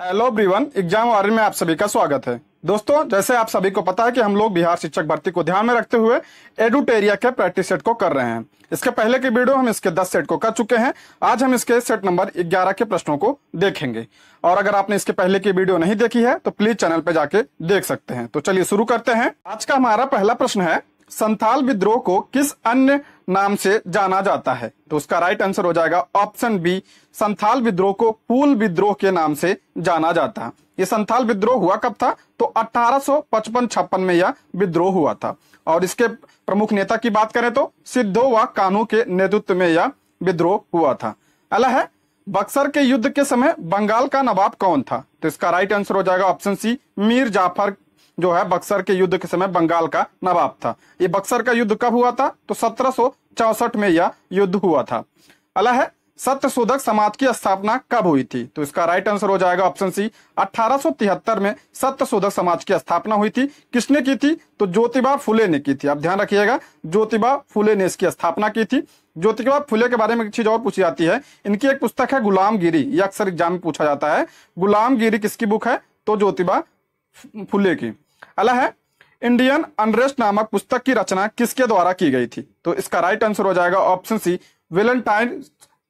hello ब्रीवन exam वारे में आप सभी का स्वागत है दोस्तों जैसे आप सभी को पता है कि हम लोग बिहार शिक्षक भर्ती को ध्यान में रखते हुए एडुटेरिया के प्रैक्टिस सेट को कर रहे हैं इसके पहले के वीडियो हम इसके 10 सेट को कर चुके हैं आज हम इसके सेट नंबर 11 के प्रश्नों को देखेंगे और अगर आपने इसके पहले की वीडियो नहीं देखी है तो प्लीज चैनल पर जाके देख सकते हैं तो चलिए शुरू करते हैं आज का हमारा पहला प्रश्न है संथाल विद्रोह को किस अन्य नाम से जाना जाता है तो उसका राइट आंसर हो जाएगा ऑप्शन बी संथाल विद्रोह को पूल विद्रोह के नाम से जाना जाता है ये संथाल विद्रोह हुआ कब था तो अठारह सौ पचपन में यह विद्रोह हुआ था और इसके प्रमुख नेता की बात करें तो सिद्धो व कानू के नेतृत्व में यह विद्रोह हुआ था अला है बक्सर के युद्ध के समय बंगाल का नवाब कौन था तो इसका राइट आंसर हो जाएगा ऑप्शन सी मीर जाफर जो है बक्सर के युद्ध के समय बंगाल का नवाब था ये बक्सर का युद्ध कब हुआ था तो सत्रह में यह युद्ध हुआ था अला है सत्य शोधक समाज की स्थापना कब हुई थी तो इसका राइट आंसर हो जाएगा ऑप्शन सी 1873 में सत्य शोधक समाज की स्थापना हुई थी किसने की थी तो ज्योतिबा फुले ने की थी अब ध्यान रखिएगा ज्योतिबा फुले ने इसकी स्थापना की थी ज्योतिबा फुले के बारे में एक चीज और पूछी जाती है इनकी एक पुस्तक है गुलामगिरी यह अक्सर एग्जाम में पूछा जाता है गुलामगिरी किसकी बुक है तो ज्योतिबा फुले की अला है इंडियन अनरेस्ट नामक पुस्तक की रचना किसके द्वारा की गई थी तो इसका राइट आंसर हो जाएगा ऑप्शन सी वेलेंटाइन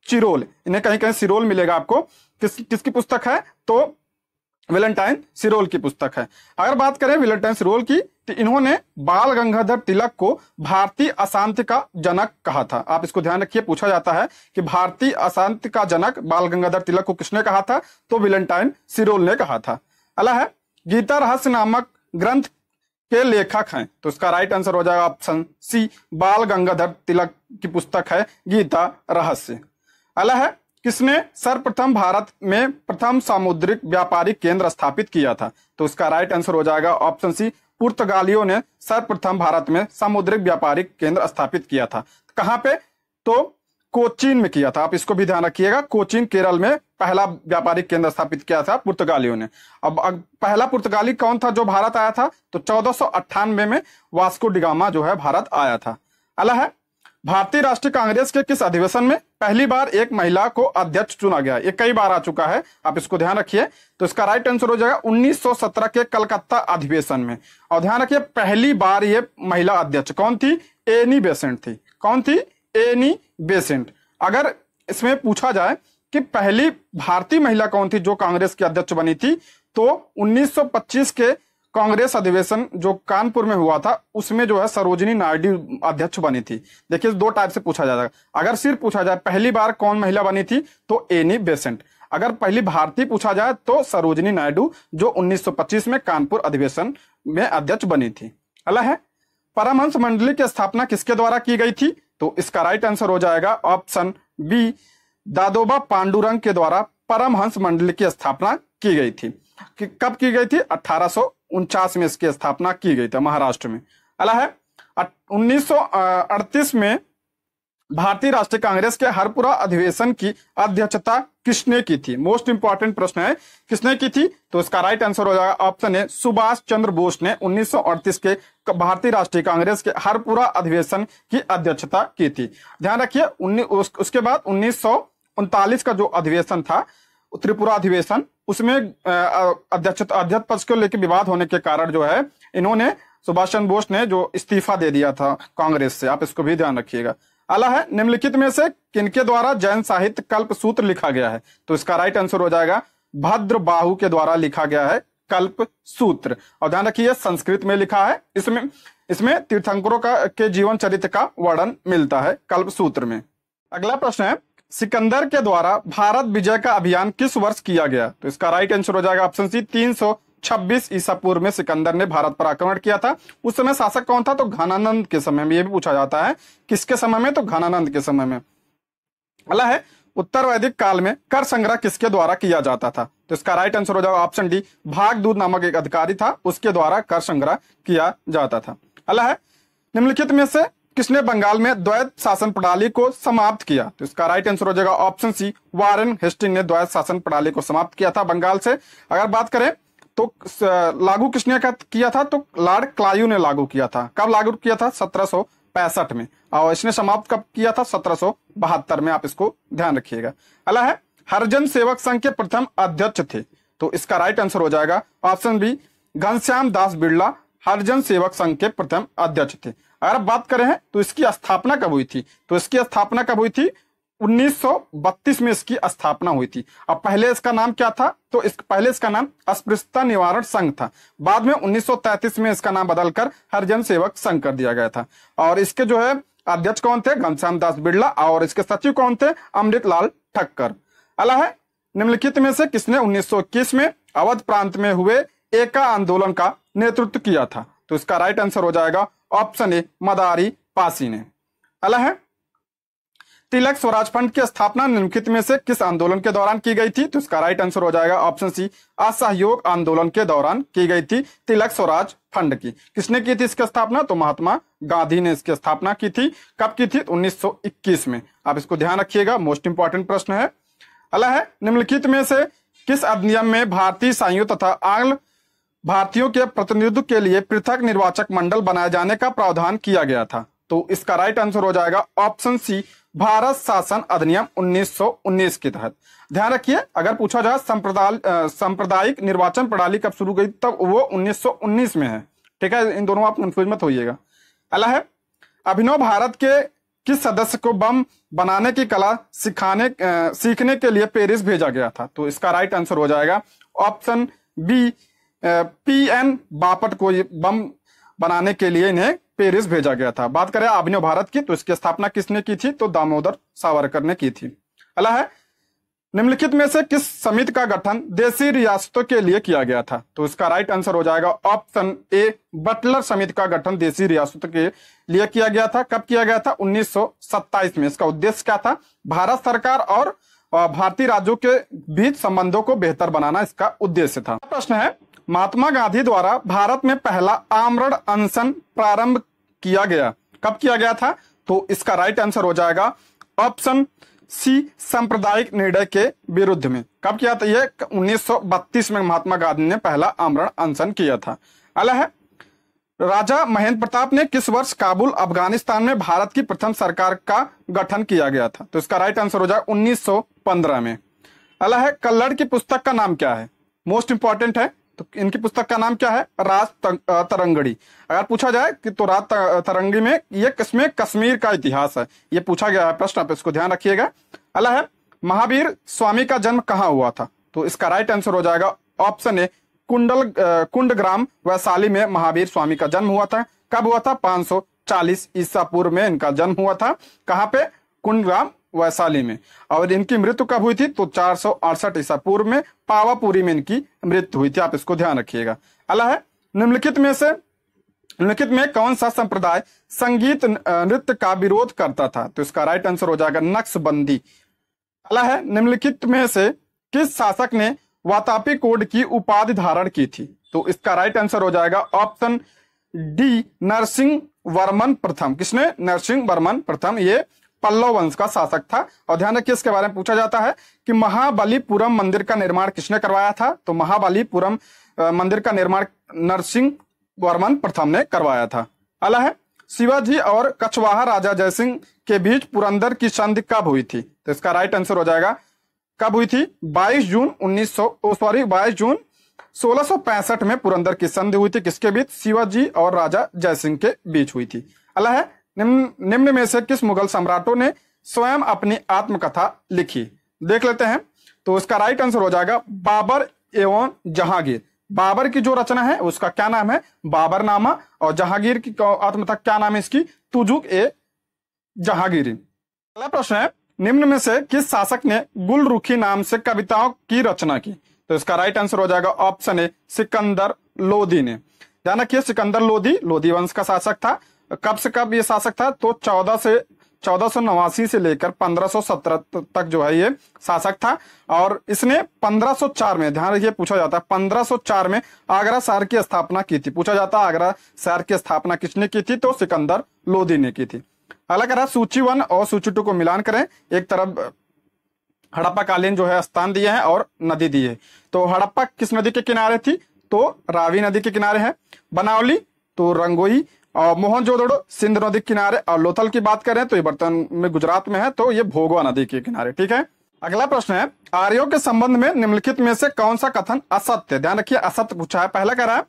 चिरोल इन्हें कहीं कहीं सिरोल मिलेगा आपको किस किसकी पुस्तक है तो वेलेंटाइन सिरोल की पुस्तक है अगर बात करें वेलेंटाइन सिरोल की तो इन्होंने बाल गंगाधर तिलक को भारतीय अशांति का जनक कहा था आप इसको ध्यान रखिए पूछा जाता है कि भारतीय अशांति का जनक बाल गंगाधर तिलक को किसने कहा था तो वेलेंटाइन सिरोल ने कहा था अला है गीता रहस्य नामक ग्रंथ के लेखक हैं तो इसका राइट आंसर हो जाएगा ऑप्शन सी बाल गंगाधर तिलक की पुस्तक है गीता रहस्य अला है किसने सर्वप्रथम भारत में प्रथम सामुद्रिक व्यापारिक केंद्र स्थापित किया था तो उसका राइट आंसर हो जाएगा ऑप्शन सी पुर्तगालियों ने सर्वप्रथम भारत में सामुद्रिक व्यापारिक केंद्र स्थापित किया था कहां पे तो कोचीन में किया था आप इसको भी ध्यान रखिएगा कोचीन केरल में पहला व्यापारिक केंद्र स्थापित किया था पुर्तगालियों ने अब, पहला पुर्तगाली कौन था जो भारत आया था तो चौदह में वास्को डिगामा जो है भारत आया था अला है भारतीय राष्ट्रीय कांग्रेस के किस अधिवेशन में पहली बार एक महिला को अध्यक्ष चुना गया ये कई बार आ चुका है आप इसको ध्यान रखिए तो इसका राइट आंसर हो जाएगा 1917 के कलकत्ता अधिवेशन में और ध्यान रखिए पहली बार ये महिला अध्यक्ष कौन थी एनी बेसेंट थी कौन थी एनी बेसेंट अगर इसमें पूछा जाए कि पहली भारतीय महिला कौन थी जो कांग्रेस की अध्यक्ष बनी थी तो 1925 के कांग्रेस अधिवेशन जो कानपुर में हुआ था उसमें जो है सरोजनी नायडू अध्यक्ष बनी थी देखिए दो टाइप से पूछा जाएगा अगर सिर्फ पूछा जाए पहली बार कौन महिला बनी थी तो एनी बेसेंट अगर पहली भारतीय पूछा जाए तो सरोजनी नायडू जो 1925 में कानपुर अधिवेशन में अध्यक्ष बनी थी अलग है परमहंस मंडली की स्थापना किसके द्वारा की गई थी तो इसका राइट आंसर हो जाएगा ऑप्शन बी दादोबा पांडुरंग के द्वारा परमहंस मंडल की स्थापना की गई थी कि कब की गई थी अठारह में इसकी स्थापना की गई थी महाराष्ट्र में अला है उन्नीस में भारतीय राष्ट्रीय कांग्रेस के हरपुरा अधिवेशन की अध्यक्षता किसने की थी मोस्ट इंपॉर्टेंट प्रश्न है किसने की थी तो इसका राइट आंसर हो जाएगा ऑप्शन है सुभाष चंद्र बोस ने 1938 के भारतीय राष्ट्रीय कांग्रेस के हरपुरा अधिवेशन की अध्यक्षता की थी ध्यान रखिए उस, उसके बाद उन्नीस का जो अधिवेशन था त्रिपुरा अधिवेशन उसमें अध्यक्षता अध्यक्ष पद को लेकर विवाद होने के कारण जो है इन्होंने सुभाष चंद्र बोस ने जो इस्तीफा दे दिया था कांग्रेस से आप इसको भी ध्यान रखिएगा अला है निम्नलिखित में से किनके द्वारा जैन साहित्य कल्प सूत्र लिखा गया है तो इसका राइट आंसर हो जाएगा भद्र बाहु के द्वारा लिखा गया है कल्प सूत्र और ध्यान रखिए संस्कृत में लिखा है इसमें इसमें तीर्थंकरों का के जीवन चरित्र का वर्णन मिलता है कल्प सूत्र में अगला प्रश्न है सिकंदर के द्वारा भारत विजय का अभियान किस वर्ष किया गया तो इसका राइट आंसर हो जाएगा ऑप्शन सी तीन छब्बीस ईसा पूर्व में सिकंदर ने भारत पर आक्रमण किया था उस समय शासक कौन था तो घनानंद के समय में यह भी पूछा जाता है किसके समय में तो घनानंद के समय में अला है उत्तर वैदिक काल में कर संग्रह किसके द्वारा किया जाता था तो इसका राइट आंसर हो जाएगा ऑप्शन डी भागदूत नामक एक अधिकारी था उसके द्वारा कर संग्रह किया जाता था अला है निम्नलिखित में से किसने बंगाल में द्वैत शासन प्रणाली को समाप्त किया तो इसका राइट आंसर हो जाएगा ऑप्शन सी वारन हेस्टिंग ने द्वैत शासन प्रणाली को समाप्त किया था बंगाल से अगर बात करें तो लागू किसने किया था तो लॉर्ड क्लायू ने लागू किया था कब लागू किया था सत्रह पैंसठ में और इसने समाप्त कब किया था सत्रह में आप इसको ध्यान रखिएगा अला है हरजन सेवक संघ के प्रथम अध्यक्ष थे तो इसका राइट आंसर हो जाएगा ऑप्शन बी घनश्याम दास बिरला हरजन सेवक संघ के प्रथम अध्यक्ष थे अगर बात करें तो इसकी स्थापना कब हुई थी तो इसकी स्थापना कब हुई थी 1932 में इसकी स्थापना हुई थी अब पहले इसका नाम क्या था तो इस पहले इसका नाम अस्पृश्यता निवारण संघ था बाद में 1933 में इसका नाम बदलकर हरिजन सेवक संघ कर दिया गया था और इसके जो है अध्यक्ष कौन थे घनश्याम दास बिरला और इसके सचिव कौन थे अमृत लाल ठक्कर अला है निम्नलिखित में से किसने उन्नीस में अवध प्रांत में हुए एका आंदोलन का नेतृत्व किया था तो इसका राइट आंसर हो जाएगा ऑप्शन ए मदारी पासी ने अला है तिलक स्वराज फंड की स्थापना निम्नलिखित में से किस आंदोलन के दौरान की गई थी तो इसका राइट आंसर हो जाएगा ऑप्शन सी असहयोग आंदोलन के दौरान की गई थी तिलक स्वराज फंड की किसने की थी इसकी स्थापना तो महात्मा गांधी ने इसकी स्थापना की थी कब की थी तो उन्नीस में आप इसको ध्यान रखिएगा मोस्ट इंपॉर्टेंट प्रश्न है अला है निम्नलिखित में से किस अधिनियम में भारतीय ईसाइयों तथा आंग्ल भारतीयों के प्रतिनिधित्व के लिए पृथक निर्वाचक मंडल बनाए जाने का प्रावधान किया गया था तो इसका राइट आंसर हो जाएगा ऑप्शन सी भारत शासन अधिनियम 1919 के तहत ध्यान रखिए अगर पूछा जाए संप्रदाय सांप्रदायिक निर्वाचन प्रणाली कब शुरू गई तब वो 1919 में है ठीक है इन दोनों आप कंफ्यूज मत होइएगा अला है अभिनव भारत के किस सदस्य को बम बनाने की कला सिखाने आ, सीखने के लिए पेरिस भेजा गया था तो इसका राइट आंसर हो जाएगा option B P N Bapat को बम बनाने के लिए इन्हें पेरिस भेजा गया था बात करें अभिनव भारत की तो इसकी स्थापना किसने की थी तो दामोदर सावरकर ने की थी अला है निम्नलिखित में से किस समिति का गठन देशी रियासतों के लिए किया गया था तो इसका राइट आंसर हो जाएगा ऑप्शन ए बटलर समिति का गठन देशी रियासतों के लिए किया गया था कब किया गया था 1927 में इसका उद्देश्य क्या था भारत सरकार और भारतीय राज्यों के बीच संबंधों को बेहतर बनाना इसका उद्देश्य था प्रश्न है महात्मा गांधी द्वारा भारत में पहला आमरण अनशन प्रारंभ किया गया कब किया गया था तो इसका राइट आंसर हो जाएगा ऑप्शन सी सांप्रदायिक निर्णय के विरुद्ध में कब किया था यह 1932 में महात्मा गांधी ने पहला आमरण अनशन किया था अलह है राजा महेंद्र प्रताप ने किस वर्ष काबुल अफगानिस्तान में भारत की प्रथम सरकार का गठन किया गया था तो इसका राइट आंसर हो जाएगा उन्नीस में अलह है कल्लड़ की पुस्तक का नाम क्या है मोस्ट इंपॉर्टेंट है तो इनकी पुस्तक का नाम क्या है रात तरंगड़ी अगर पूछा जाए कि तो रात तरंगड़ी में ये किसमें कश्मीर का इतिहास है ये पूछा गया है प्रश्न आप इसको ध्यान रखिएगा अला है महावीर स्वामी का जन्म कहाँ हुआ था तो इसका राइट आंसर हो जाएगा ऑप्शन ए कुंडल कुंड ग्राम वैशाली में महावीर स्वामी का जन्म हुआ था कब हुआ था 540 ईसा पूर्व में इनका जन्म हुआ था कहाँ पे कुंड ग्राम वैशाली में और इनकी मृत्यु कब हुई थी तो चार सौ अड़सठ ईसा पूर्व में पावापुरी में इनकी मृत्यु हुई थी आप इसको ध्यान रखिएगा अला है निम्नलिखित में से निम्नलिखित में कौन सा संप्रदाय संगीत नृत्य का विरोध करता था तो इसका राइट आंसर हो जाएगा नक्शबंदी अला है निम्नलिखित में से किस शासक ने वातापी कोड की उपाधि धारण की थी तो इसका राइट आंसर हो जाएगा ऑप्शन डी नरसिंह वर्मन प्रथम किसने नरसिंह वर्मन प्रथम ये पल्लव वंश का शासक था और ध्यान रखिए इसके बारे में पूछा जाता है कि महाबलीपुरम मंदिर का निर्माण किसने करवाया था तो महाबलीपुरम मंदिर का निर्माण नरसिंह वर्मन प्रथम ने करवाया था अला है शिवाजी और कछवाहा राजा जयसिंह के बीच पुरंदर की संधि कब हुई थी तो इसका राइट आंसर हो जाएगा कब हुई थी 22 जून 1900 सॉरी 22 जून 1665 में पुरंदर की संधि हुई थी किसके बीच शिवाजी और राजा जयसिंह के बीच हुई थी अला है निम्न में से किस मुगल सम्राटों ने स्वयं अपनी आत्मकथा लिखी देख लेते हैं तो इसका राइट आंसर हो जाएगा बाबर एवं जहांगीर बाबर की जो रचना है उसका क्या नाम है बाबरनामा और जहांगीर की आत्मकथा क्या नाम है इसकी तुजुक ए जहांगीरी अगला प्रश्न है निम्न में से किस शासक ने गुल रुखी नाम से कविताओं की रचना की तो इसका राइट आंसर हो जाएगा ऑप्शन ए सिकंदर लोदी ने जाना कि सिकंदर लोदी लोदी वंश का शासक था कब से कब ये शासक था तो चौदह से चौदह से लेकर 1517 तक जो है ये शासक था और इसने 1504 में ध्यान रखिए पूछा जाता है 1504 में आगरा शहर की स्थापना की थी पूछा जाता है आगरा शहर की स्थापना किसने की थी तो सिकंदर लोधी ने की थी अलग रहा सूची वन और सूची टू को मिलान करें एक तरफ हड़प्पा कालीन जो है स्थान दिए हैं और नदी दी है तो हड़प्पा किस नदी के किनारे थी तो रावी नदी के किनारे है बनावली तो रंगोई और मोहन सिंध नदी किनारे और लोथल की बात करें तो ये बर्तन में गुजरात में है तो ये भोगवा नदी के किनारे ठीक है अगला प्रश्न है आर्यो के संबंध में निम्नलिखित में से कौन सा कथन असत्य ध्यान रखिए असत्य पूछा है पहला कह रहा है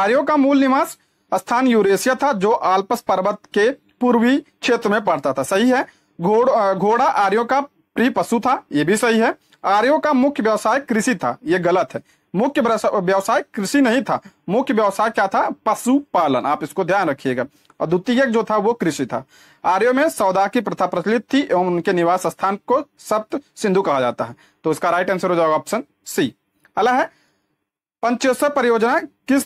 आर्यो का मूल निवास स्थान यूरेशिया था जो आल्पस पर्वत के पूर्वी क्षेत्र में पड़ता था सही है घोड़ घोड़ा आर्यो का प्रिय पशु था ये भी सही है आर्यो का मुख्य व्यवसाय कृषि था ये गलत है मुख्य व्यवसाय कृषि नहीं था मुख्य व्यवसाय क्या था पशुपालन आप इसको ध्यान रखिएगा और द्वितीय जो था वो कृषि था आर्यो में सौदा की प्रथा प्रचलित थी एवं उनके निवास स्थान को सप्त सिंधु कहा जाता है तो इसका राइट आंसर हो जाएगा ऑप्शन सी अला है पंचोत्सव परियोजना किस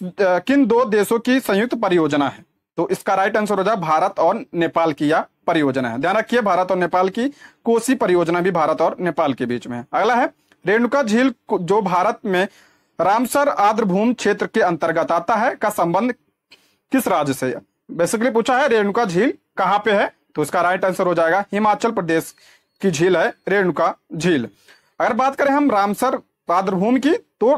किन दो देशों की संयुक्त परियोजना है तो इसका राइट आंसर हो जाए भारत और नेपाल की या परियोजना है ध्यान रखिए भारत और नेपाल की कोसी परियोजना भी भारत और नेपाल के बीच में है अगला है रेणुका झील जो भारत में रामसर आर्द्रभूम क्षेत्र के अंतर्गत आता है का संबंध किस राज्य से बेसिकली पूछा है रेणुका झील कहाँ पे है तो इसका राइट आंसर हो जाएगा हिमाचल प्रदेश की झील है रेणुका झील अगर बात करें हम रामसर भूमि की तो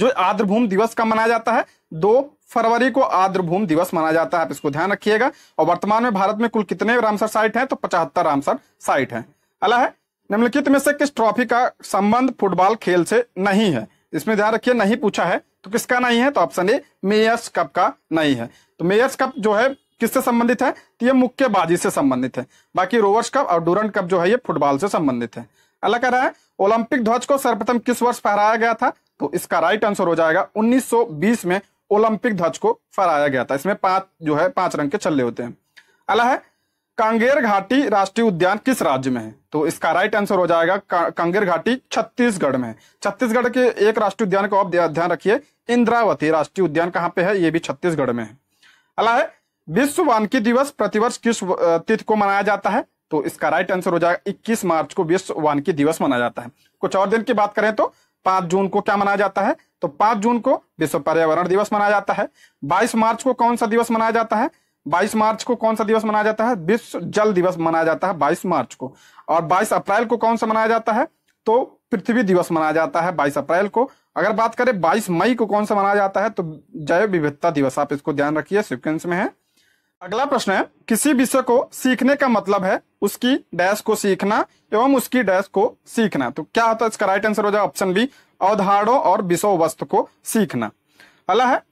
जो आर्द्रभूमि दिवस का मनाया जाता है दो फरवरी को आर्द्रभूमि दिवस मनाया जाता है आप इसको ध्यान रखिएगा और वर्तमान में भारत में कुल कितने रामसर साइट हैं तो पचहत्तर रामसर साइट हैं अला है निम्नलिखित में से किस ट्रॉफी का संबंध फुटबॉल खेल से नहीं है इसमें ध्यान रखिए नहीं पूछा है तो किसका नहीं है तो ऑप्शन ए मेयर्स कप का नहीं है तो मेयर्स कप जो है किससे संबंधित है तो ये मुक्केबाजी से संबंधित है बाकी रोवर्स कप और डूरन कप जो है ये फुटबॉल से संबंधित है अलग कह रहा है ओलंपिक ध्वज को सर्वप्रथम किस वर्ष फहराया गया था तो इसका राइट आंसर हो जाएगा 1920 में ओलंपिक ध्वज को फहराया गया था इसमें पांच जो है पांच रंग के छल्ले होते हैं अला है कांगेर घाटी राष्ट्रीय उद्यान किस राज्य में है तो इसका राइट आंसर हो जाएगा कांगेर घाटी छत्तीसगढ़ में छत्तीसगढ़ के एक राष्ट्रीय उद्यान को आप ध्यान रखिए इंद्रावती राष्ट्रीय उद्यान कहाँ पे है ये भी छत्तीसगढ़ में है अला है विश्व वानकी दिवस प्रतिवर्ष किस तिथि को मनाया जाता है तो इसका राइट आंसर हो जाएगा इक्कीस मार्च को विश्व वानकी दिवस मनाया जाता है कुछ और दिन की बात करें तो पांच जून को क्या मनाया जाता है तो पांच जून को विश्व पर्यावरण दिवस मनाया जाता है बाईस मार्च को कौन सा दिवस मनाया जाता है 22 मार्च को कौन सा दिवस मनाया जाता है विश्व जल दिवस मनाया जाता है 22 मार्च को और 22 अप्रैल को कौन सा मनाया जाता है तो पृथ्वी दिवस मनाया जाता है 22 अप्रैल को अगर बात करें 22 मई को कौन सा मनाया जाता है तो जैव विविधता दिवस आप इसको ध्यान रखिए सिक्वेंस में है अगला प्रश्न है किसी विषय को सीखने का मतलब है उसकी डैश को सीखना एवं उसकी डैश को सीखना तो क्या होता है इसका राइट आंसर हो जाए ऑप्शन बी अवधारणों और विषय वस्तु को सीखना अला है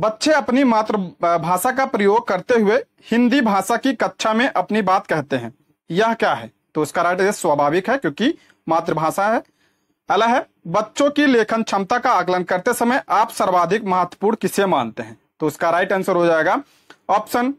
बच्चे अपनी मातृभाषा का प्रयोग करते हुए हिंदी भाषा की कक्षा में अपनी बात कहते हैं यह क्या है तो इसका राइट आंसर स्वाभाविक है क्योंकि मातृभाषा है अला है बच्चों की लेखन क्षमता का आकलन करते समय आप सर्वाधिक महत्वपूर्ण किसे मानते हैं तो उसका राइट आंसर हो जाएगा ऑप्शन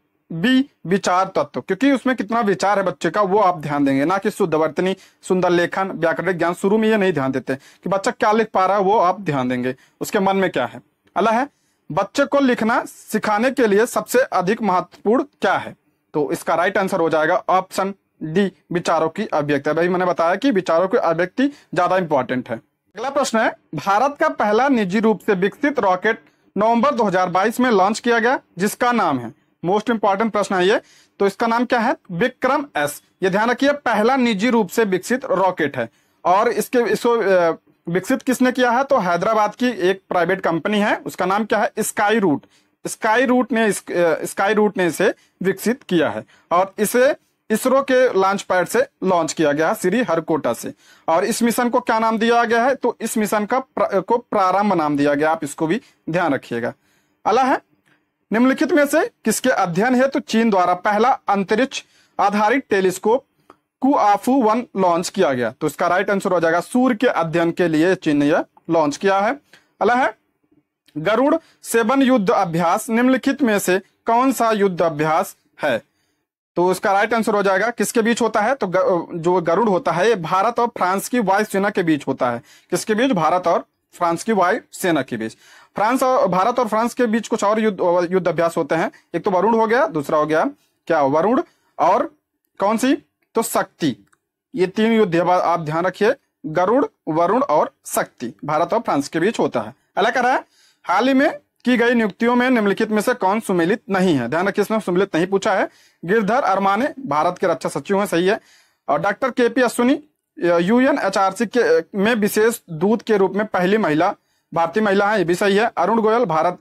बी विचार तत्व क्योंकि उसमें कितना विचार है बच्चे का वो आप ध्यान देंगे ना कि शुद्ध वर्तनी सुंदर लेखन व्याकरण ज्ञान शुरू में ये नहीं ध्यान देते कि बच्चा क्या लिख पा रहा है वो आप ध्यान देंगे उसके मन में क्या है अला है बच्चे को लिखना सिखाने के लिए सबसे अधिक महत्वपूर्ण क्या है तो इसका राइट आंसर हो जाएगा ऑप्शन डी विचारों की अभिव्यक्ति भाई मैंने बताया कि विचारों की अभिव्यक्ति ज्यादा इंपॉर्टेंट है अगला प्रश्न है भारत का पहला निजी रूप से विकसित रॉकेट नवंबर 2022 में लॉन्च किया गया जिसका नाम है मोस्ट इंपॉर्टेंट प्रश्न है ये तो इसका नाम क्या है विक्रम एस ये ध्यान रखिए पहला निजी रूप से विकसित रॉकेट है और इसके इसको विकसित किसने किया है तो हैदराबाद की एक प्राइवेट कंपनी है उसका नाम क्या है स्काई रूट स्काई रूट ने स्काई रूट ने इसे विकसित किया है और इसे इसरो के लॉन्च पैड से लॉन्च किया गया है श्री हरकोटा से और इस मिशन को क्या नाम दिया गया है तो इस मिशन का प्रा, को प्रारंभ नाम दिया गया आप इसको भी ध्यान रखिएगा अला है निम्नलिखित में से किसके अध्ययन है तो चीन द्वारा पहला अंतरिक्ष आधारित टेलीस्कोप कुआफू वन लॉन्च किया गया तो इसका राइट आंसर हो जाएगा सूर्य के अध्ययन के लिए चीन ने यह लॉन्च किया है अलग है गरुड़ सेवन युद्ध अभ्यास निम्नलिखित में से कौन सा युद्ध अभ्यास है तो उसका राइट आंसर हो जाएगा किसके बीच होता है तो जो गरुड़ होता है ये भारत और फ्रांस की वायुसेना के बीच होता है किसके बीच भारत और फ्रांस की वायुसेना के बीच फ्रांस और भारत और फ्रांस के बीच कुछ और युद्ध युद्ध अभ्यास होते हैं एक तो वरुण हो गया दूसरा हो गया क्या वरुण और कौन सी तो शक्ति ये तीन युद्ध आप ध्यान रखिए गरुड़ वरुण और शक्ति भारत और फ्रांस के बीच होता है अलग कह रहा है हाल ही में की गई नियुक्तियों में निम्नलिखित में से कौन सुमेलित नहीं है ध्यान रखिए इसमें सुमेलित नहीं पूछा है गिरधर अरमाने भारत के रक्षा सचिव है सही है और डॉक्टर के पी अश्विनी यूएन सी के में विशेष दूत के रूप में पहली महिला भारतीय महिला है ये भी सही है अरुण गोयल भारत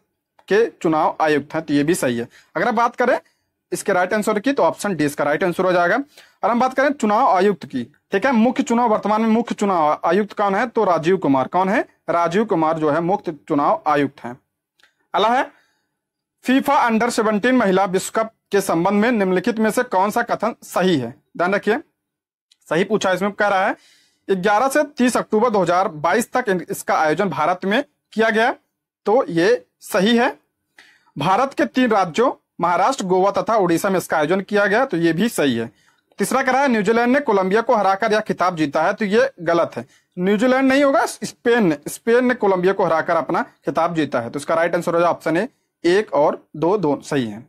के चुनाव आयुक्त है तो ये भी सही है अगर आप बात करें इसके राइट आंसर की तो ऑप्शन डी इसका राइट आंसर हो जाएगा और हम बात करें चुनाव आयुक्त की ठीक है मुख्य चुनाव वर्तमान में मुख्य चुनाव आयुक्त कौन है तो राजीव कुमार कौन है राजीव कुमार जो है मुख्य चुनाव आयुक्त है अला है फीफा अंडर सेवनटीन महिला विश्व कप के संबंध में निम्नलिखित में से कौन सा कथन सही है ध्यान रखिए सही पूछा इसमें कह रहा है 11 से 30 अक्टूबर 2022 तक इसका आयोजन भारत में किया गया तो ये सही है भारत के तीन राज्यों महाराष्ट्र गोवा तथा उड़ीसा में इसका आयोजन किया गया तो ये भी सही है तीसरा कह रहा है न्यूजीलैंड ने कोलंबिया को हराकर यह खिताब जीता है तो ये गलत है न्यूजीलैंड नहीं होगा स्पेन ने स्पेन ने कोलंबिया को हराकर अपना खिताब जीता है तो इसका राइट आंसर हो जाए ऑप्शन ए एक और दो दो सही है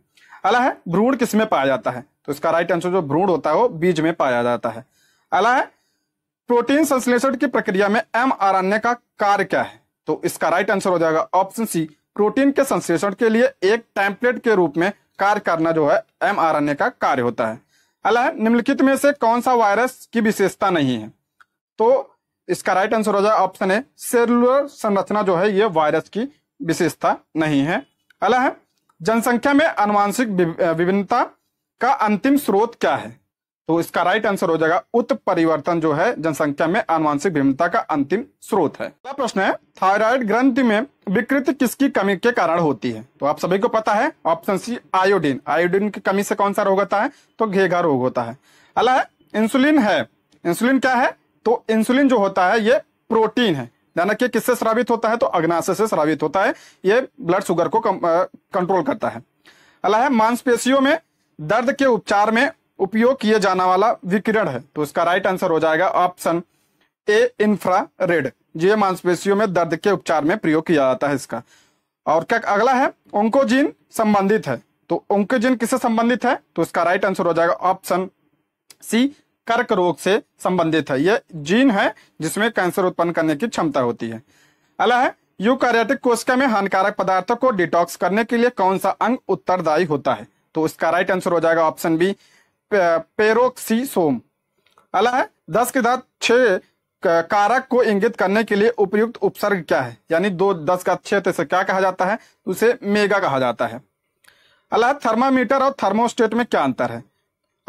अला है भ्रूण किस में पाया जाता है तो इसका राइट आंसर जो भ्रूण होता है वो बीज में पाया जाता है अला है प्रोटीन संश्लेषण की प्रक्रिया में एम का कार्य क्या है तो इसका राइट आंसर हो जाएगा ऑप्शन सी प्रोटीन के संश्लेषण के लिए एक टैंपलेट के रूप में कार्य करना जो है एम का कार्य होता है अलह निम्नलिखित में से कौन सा वायरस की विशेषता नहीं है तो इसका राइट आंसर हो जाए ऑप्शन है सेलुलर संरचना जो है ये वायरस की विशेषता नहीं है अला है जनसंख्या में अनुवांशिक विभिन्नता का अंतिम स्रोत क्या है तो इसका राइट आंसर हो जाएगा उत्परिवर्तन जो है जनसंख्या में आनुवंशिक भिन्नता का अंतिम स्रोत है अगला प्रश्न है थायराइड ग्रंथि में विकृति किसकी कमी के कारण होती है तो आप सभी को पता है ऑप्शन सी आयोडीन आयोडीन की कमी से कौन सा रोग होता है तो घेघा रोग होता है अला इंसुलिन है इंसुलिन क्या है तो इंसुलिन जो होता है ये प्रोटीन है यानी कि किससे श्रावित होता है तो अग्नाशय से श्रावित होता है ये ब्लड शुगर को कंट्रोल करता है अला है मांसपेशियों में दर्द के उपचार में उपयोग किया जाने वाला विकिरण है तो इसका राइट आंसर हो जाएगा ऑप्शन ए रेड जो मांसपेशियों में दर्द के उपचार में प्रयोग किया जाता है इसका और क्या अगला है ओंकोजिन संबंधित है तो ओंकोजिन किससे संबंधित है तो इसका राइट आंसर हो जाएगा ऑप्शन सी कर्क रोग से संबंधित है यह जीन है जिसमें कैंसर उत्पन्न करने की क्षमता होती है अला है यूकार्योटिक कोशिका में हानिकारक पदार्थों को डिटॉक्स करने के लिए कौन सा अंग उत्तरदायी होता है तो इसका राइट आंसर हो जाएगा ऑप्शन बी पेरोक्सीसोम अला है दस के दात छ कारक को इंगित करने के लिए उपयुक्त उपसर्ग क्या है यानी दो दस का छह तो क्या कहा जाता है उसे मेगा कहा जाता है अला थर्मामीटर और थर्मोस्टेट में क्या अंतर है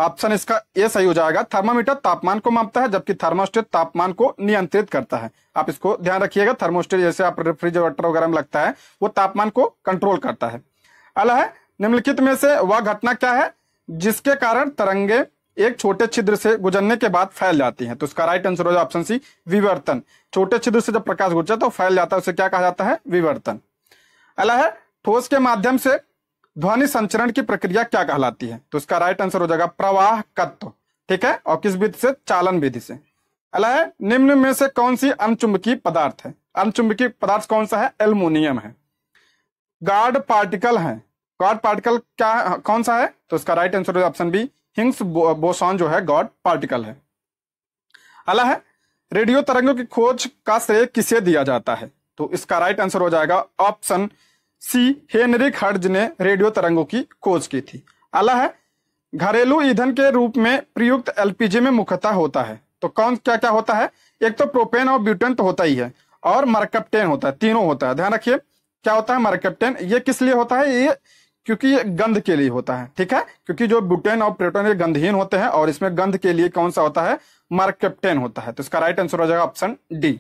ऑप्शन इसका ये सही हो जाएगा थर्मामीटर तापमान को मापता है जबकि थर्मोस्टेट तापमान को नियंत्रित करता है आप इसको ध्यान रखिएगा थर्मोस्टेट जैसे आप रेफ्रिजरेटर वगैरह में लगता है वो तापमान को कंट्रोल करता है अला है निम्नलिखित में से वह घटना क्या है जिसके कारण तरंगे एक छोटे छिद्र से गुजरने के बाद फैल जाती हैं तो इसका राइट आंसर हो जाए ऑप्शन सी विवर्तन छोटे छिद्र से जब प्रकाश गुजर तो फैल जाता है उसे क्या कहा जाता है विवर्तन अला है ठोस के माध्यम से ध्वनि संचरण की प्रक्रिया क्या कहलाती है तो इसका राइट आंसर हो जाएगा प्रवाह तत्व ठीक है और किस विधि से चालन विधि से अला है निम्न में से कौन सी अनचुंबकीय पदार्थ है अनचुंबकीय पदार्थ कौन सा है एल्युमिनियम है गार्ड पार्टिकल है गॉड पार्टिकल क्या कौन सा है तो इसका right answer option B Higgs boson जो है गॉड पार्टिकल है अला है रेडियो तरंगों की खोज का श्रेय किसे दिया जाता है तो इसका राइट आंसर हो जाएगा ऑप्शन सी हेनरी हर्ज ने रेडियो तरंगों की खोज की थी अला है घरेलू ईंधन के रूप में प्रयुक्त एलपीजी में मुख्यता होता है तो कौन क्या क्या होता है एक तो प्रोपेन और ब्यूटेन तो होता ही है और मरकप्टेन होता है तीनों होता है ध्यान रखिए क्या होता है मरकप्टेन ये किस लिए होता है ये क्योंकि ये गंध के लिए होता है ठीक है क्योंकि जो बुटेन और प्रोटोन ये गंधहीन होते हैं और इसमें गंध के लिए कौन सा होता है मार्केप्टेन होता है तो इसका राइट आंसर हो जाएगा ऑप्शन डी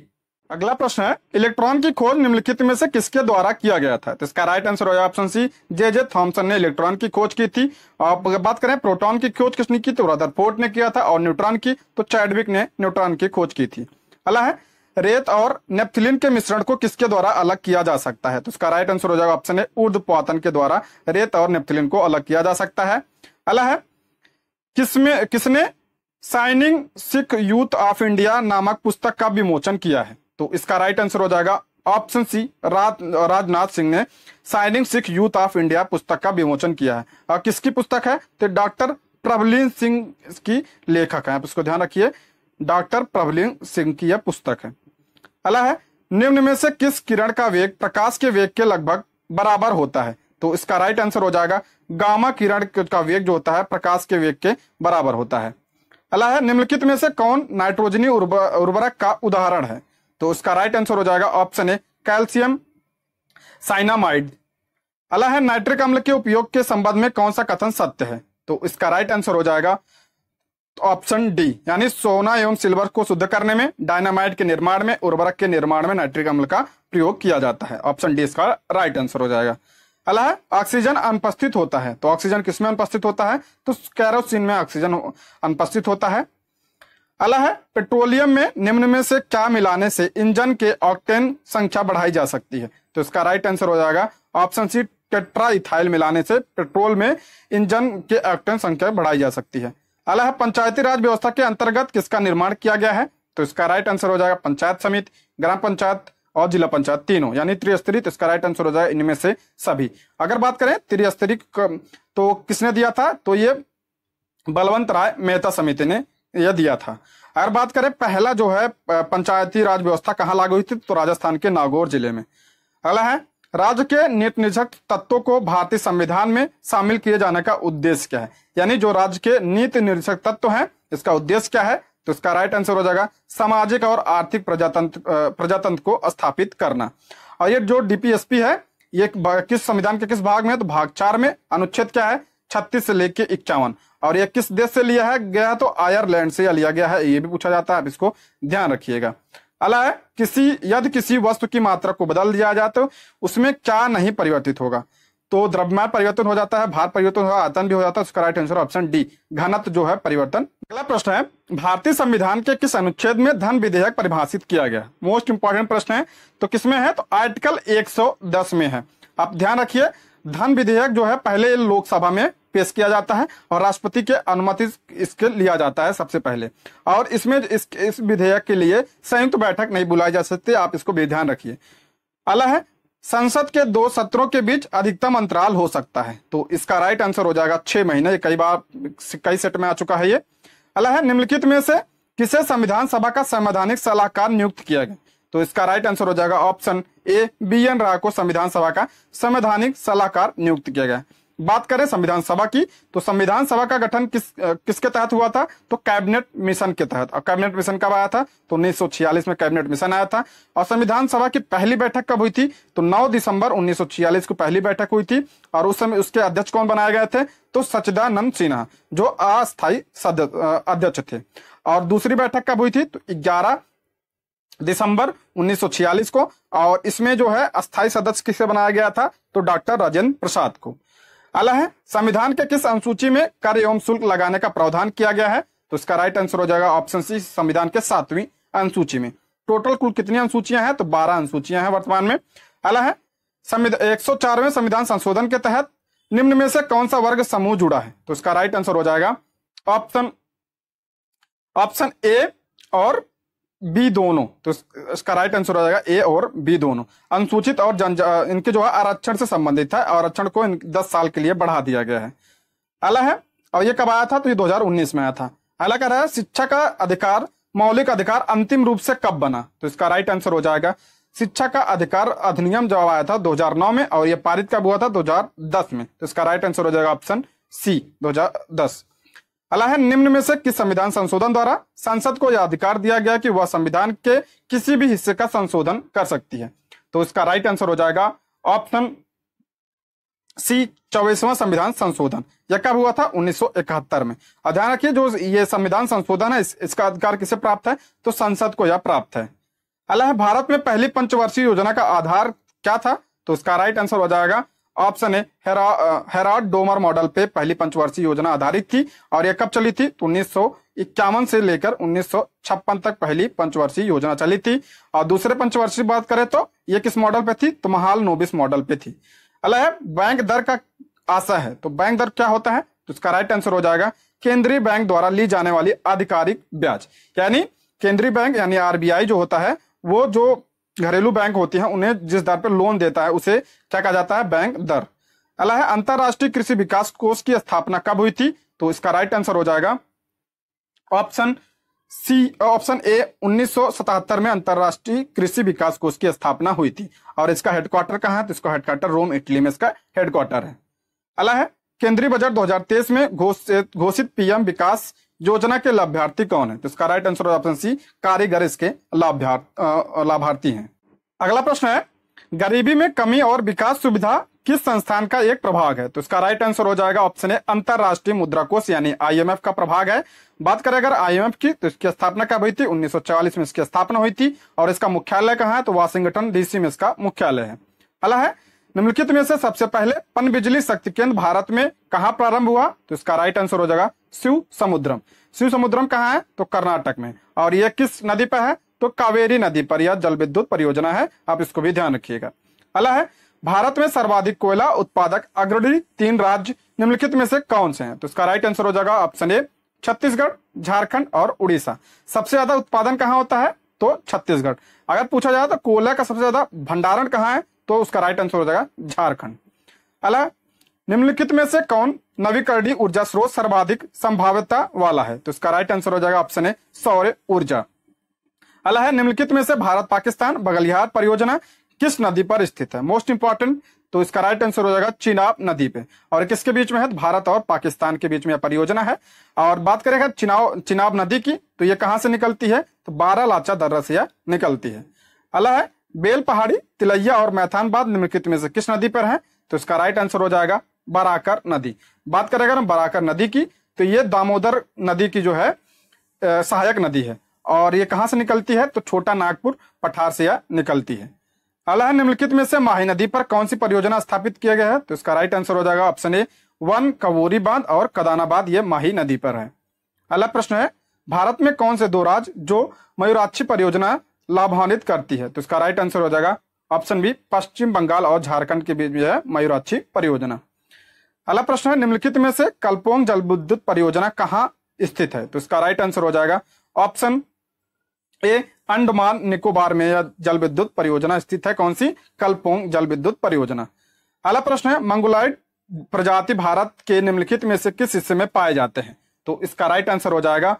अगला प्रश्न है इलेक्ट्रॉन की खोज निम्नलिखित में से किसके द्वारा किया गया था तो इसका राइट आंसर हो जाएगा option C J J Thomson ने इलेक्ट्रॉन की खोज की थी और बात करें प्रोटॉन की खोज किसने की तो रदरफोर्ड ने किया था और न्यूट्रॉन की तो चैडविक ने न्यूट्रॉन की खोज की थी अला है रेत और नेप्थिलिन के मिश्रण को किसके द्वारा अलग किया जा सकता है तो इसका राइट आंसर हो जाएगा ऑप्शन ए उर्ध्वपातन के द्वारा रेत और नेप्थिलिन को अलग किया जा सकता है अला है किसमें किसने shining Sikh youth of India नामक पुस्तक का विमोचन किया है तो इसका राइट आंसर हो जाएगा ऑप्शन सी राज राजनाथ सिंह ने shining Sikh youth of India पुस्तक का विमोचन किया है और किसकी पुस्तक है तो डॉक्टर प्रभलीन सिंह की लेखक है आप इसको ध्यान रखिए डॉक्टर प्रभलिंग सिंह की यह पुस्तक है अला है निम्न में से किस किरण का वेग प्रकाश के वेग के लगभग बराबर होता है तो इसका राइट आंसर हो जाएगा गामा किरण का वेग जो होता है प्रकाश के वेग के बराबर होता है अला है निम्नलिखित में से कौन नाइट्रोजनी उर्वरक का उदाहरण है तो उसका राइट आंसर हो जाएगा ऑप्शन ए कैल्शियम साइनामाइड अला है नाइट्रिक अम्ल के उपयोग के संबंध में कौन सा कथन सत्य है तो इसका राइट आंसर हो जाएगा तो ऑप्शन डी यानी सोना एवं सिल्वर को शुद्ध करने में डायनामाइट के निर्माण में उर्वरक के निर्माण में नाइट्रिक अम्ल का प्रयोग किया जाता है ऑप्शन डी इसका राइट आंसर हो जाएगा अला है ऑक्सीजन अनुपस्थित होता है तो ऑक्सीजन किसमें अनुपस्थित होता है तो कैरोसिन में ऑक्सीजन अनुपस्थित होता है अला है पेट्रोलियम में निम्न में से क्या मिलाने से इंजन के ऑक्टेन संख्या बढ़ाई जा सकती है तो इसका राइट आंसर हो जाएगा ऑप्शन सी टेट्रा इथाइल मिलाने से पेट्रोल में इंजन के ऑक्टेन संख्या बढ़ाई जा सकती है अलह पंचायती राज व्यवस्था के अंतर्गत किसका निर्माण किया गया है तो इसका राइट आंसर हो जाएगा पंचायत समिति ग्राम पंचायत और जिला पंचायत तीनों यानी त्रिस्तरीय तो इसका राइट आंसर हो जाएगा इनमें से सभी अगर बात करें त्रिस्तरीय तो किसने दिया था तो ये बलवंत राय मेहता समिति ने यह दिया था अगर बात करें पहला जो है पंचायती राज व्यवस्था कहाँ लागू हुई थी तो राजस्थान के नागौर जिले में अगला है राज्य के नीत निजक तत्वों को भारतीय संविधान में शामिल किए जाने का उद्देश्य क्या है यानी जो राज्य के नीत निजक तत्व हैं इसका उद्देश्य क्या है तो इसका राइट आंसर हो जाएगा सामाजिक और आर्थिक प्रजातंत्र प्रजातंत्र को स्थापित करना और ये जो डीपीएसपी है ये किस संविधान के किस भाग में है तो भाग चार में अनुच्छेद क्या है छत्तीस से लेके इक्यावन और ये किस देश से लिया है गया है तो आयरलैंड से लिया गया है ये भी पूछा जाता है आप इसको ध्यान रखिएगा अला किसी यदि किसी वस्तु की मात्रा को बदल दिया जाए तो उसमें क्या नहीं परिवर्तित होगा तो द्रव्यमान परिवर्तन हो जाता है भार परिवर्तन होगा आतन भी हो जाता है उसका राइट आंसर ऑप्शन डी घनत्व जो है परिवर्तन अगला प्रश्न है भारतीय संविधान के किस अनुच्छेद में धन विधेयक परिभाषित किया गया मोस्ट इंपॉर्टेंट प्रश्न है तो किसमें है तो आर्टिकल 110 में है आप ध्यान रखिए धन विधेयक जो है पहले लोकसभा में पेश किया जाता है और राष्ट्रपति के अनुमति इसके लिया जाता है सबसे पहले और इसमें इस इस विधेयक के लिए संयुक्त बैठक नहीं बुलाई जा सकती आप इसको भी ध्यान रखिए अला है संसद के दो सत्रों के बीच अधिकतम अंतराल हो सकता है तो इसका राइट आंसर हो जाएगा छह महीने कई बार कई सेट में आ चुका है ये अला है निम्नलिखित में से किसे संविधान सभा का संवैधानिक सलाहकार नियुक्त किया गया तो इसका राइट आंसर हो जाएगा option A B N Rai को संविधान सभा का संवैधानिक सलाहकार नियुक्त किया गया बात करें संविधान सभा की तो संविधान सभा का गठन किस किसके तहत हुआ था तो कैबिनेट मिशन के तहत और कैबिनेट मिशन कब आया था तो 1946 में कैबिनेट मिशन आया था और संविधान सभा की पहली बैठक कब हुई थी तो 9 दिसंबर 1946 को पहली बैठक हुई थी और उस समय उसके अध्यक्ष कौन बनाए गए थे तो सचिदानंद सिन्हा जो अस्थायी अध्यक्ष थे और दूसरी बैठक कब हुई थी तो ग्यारह दिसंबर 1946 को और इसमें जो है अस्थायी सदस्य किसे बनाया गया था तो डॉक्टर राजेंद्र प्रसाद को अलग है संविधान के किस अनुसूची में कर एवं शुल्क लगाने का प्रावधान किया गया है तो इसका राइट आंसर हो जाएगा ऑप्शन सी संविधान के सातवीं अनुसूची में टोटल कुल कितनी अनुसूचियां हैं तो बारह अनुसूचियां हैं वर्तमान में अलग है एक सौ चारवें संविधान संशोधन के तहत निम्न में से कौन सा वर्ग समूह जुड़ा है तो इसका राइट आंसर हो जाएगा ऑप्शन ऑप्शन ए और बी दोनों तो इसका राइट आंसर हो जाएगा ए और बी दोनों अनुसूचित और जन इनके जो है आरक्षण से संबंधित है आरक्षण को दस साल के लिए बढ़ा दिया गया है अला है और ये कब आया था तो ये 2019 में आया था अला कह रहा है शिक्षा का अधिकार मौलिक अधिकार अंतिम रूप से कब बना तो इसका राइट आंसर हो जाएगा शिक्षा का अधिकार अधिनियम जब आया था दो में और यह पारित कब हुआ था दो में तो इसका राइट आंसर हो जाएगा ऑप्शन सी 2010 अलाह निम्न में से किस संविधान संशोधन द्वारा संसद को यह अधिकार दिया गया कि वह संविधान के किसी भी हिस्से का संशोधन कर सकती है तो इसका राइट आंसर हो जाएगा ऑप्शन सी चौबीसवा संविधान संशोधन यह कब हुआ था 1971 में और ध्यान रखिए जो ये संविधान संशोधन है इस, इसका अधिकार किसे प्राप्त है तो संसद को यह प्राप्त है अलह भारत में पहली पंचवर्षीय योजना का आधार क्या था तो उसका राइट आंसर हो जाएगा ऑप्शन है हेरा हेराड डोमर मॉडल पे पहली पंचवर्षीय योजना आधारित थी और यह कब चली थी उन्नीस इक्यावन से लेकर उन्नीस तक पहली पंचवर्षीय योजना चली थी और दूसरे पंचवर्षीय बात करें तो ये किस मॉडल पे थी तो महाल नोबिस मॉडल पे थी अला बैंक दर का आशा है तो बैंक दर क्या होता है तो इसका राइट आंसर हो जाएगा केंद्रीय बैंक द्वारा ली जाने वाली आधिकारिक ब्याज यानी केंद्रीय बैंक यानी आरबीआई जो होता है वो जो घरेलू बैंक होती है उन्हें जिस दर पर लोन देता है उसे क्या कहा जाता है बैंक दर अला है अंतरराष्ट्रीय कृषि विकास कोष की स्थापना कब हुई थी तो इसका राइट आंसर हो जाएगा ऑप्शन सी ऑप्शन ए 1977 में अंतरराष्ट्रीय कृषि विकास कोष की स्थापना हुई थी और इसका हेडक्वार्टर कहाँ है तो इसका हेडक्वार्टर रोम इटली में इसका हेडक्वार्टर है अला है केंद्रीय बजट 2023 में घोषित घोषित पीएम विकास योजना के लाभार्थी कौन है तो इसका राइट आंसर ऑप्शन सी कारीगर इसके लाभार्थी हैं अगला प्रश्न है गरीबी में कमी और विकास सुविधा किस संस्थान का एक प्रभाग है तो इसका राइट आंसर हो जाएगा ऑप्शन ए अंतरराष्ट्रीय मुद्रा कोष यानी आईएमएफ का प्रभाग है बात करें अगर आईएमएफ की तो इसकी स्थापना कब हुई थी 1944 में इसकी स्थापना हुई थी और इसका मुख्यालय कहाँ है तो वाशिंगटन डीसी में इसका मुख्यालय है अला है निम्नलिखित में से सबसे पहले पनबिजली शक्ति केंद्र भारत में कहा प्रारंभ हुआ तो इसका राइट आंसर हो जाएगा शिव समुद्रम शिव समुद्रम कहाँ है तो कर्नाटक में और यह किस नदी पर है तो कावेरी नदी पर यह जल विद्युत परियोजना है आप इसको भी ध्यान रखिएगा अला है भारत में सर्वाधिक कोयला उत्पादक अग्रणी तीन राज्य निम्नलिखित में से कौन से हैं तो इसका राइट आंसर हो जाएगा ऑप्शन ए छत्तीसगढ़ झारखंड और उड़ीसा सबसे ज्यादा उत्पादन कहाँ होता है तो छत्तीसगढ़ अगर पूछा जाए तो कोयला का सबसे ज्यादा भंडारण कहाँ है तो उसका राइट आंसर हो जाएगा झारखंड अला निम्नलिखित में से कौन नवीकरणीय ऊर्जा स्रोत सर्वाधिक संभाव्यता वाला है तो इसका राइट आंसर हो जाएगा ऑप्शन है सौर ऊर्जा अला है निम्नलिखित में से भारत पाकिस्तान बगलिहार परियोजना किस नदी पर स्थित है मोस्ट इंपॉर्टेंट तो इसका राइट आंसर हो जाएगा चिनाब नदी पे और किसके बीच में है भारत और पाकिस्तान के बीच में यह परियोजना है और बात करेगा चिनाव चिनाब नदी की तो ये कहाँ से निकलती है तो बारह लाचा दर्रा से यह निकलती है अला है बेल पहाड़ी तिलैया और मैथानबाद निम्नलिखित में से किस नदी पर है तो इसका राइट आंसर हो जाएगा बराकर नदी बात करें अगर हम बराकर नदी की तो ये दामोदर नदी की जो है सहायक नदी है और ये कहाँ से निकलती है तो छोटा नागपुर पठार से यह निकलती है अलह निम्नलिखित में से माही नदी पर कौन सी परियोजना स्थापित किया गया है तो इसका राइट आंसर हो जाएगा ऑप्शन ए वन कवोरी बांध और कदानाबाद ये माही नदी पर है अगला प्रश्न है भारत में कौन से दो राज्य जो मयूराक्षी परियोजना लाभान्वित करती है तो इसका राइट आंसर हो जाएगा ऑप्शन बी पश्चिम बंगाल और झारखंड के बीच में है मयूराक्षी परियोजना अगला प्रश्न है निम्नलिखित में से कल्पोंग विद्युत परियोजना कहाँ स्थित है तो इसका राइट आंसर हो जाएगा ऑप्शन ए अंडमान निकोबार में यह जल विद्युत परियोजना स्थित है कौन सी कल्पोंग जल विद्युत परियोजना अगला प्रश्न है मंगोलाइड प्रजाति भारत के निम्नलिखित में से किस हिस्से में पाए जाते हैं तो इसका राइट आंसर हो जाएगा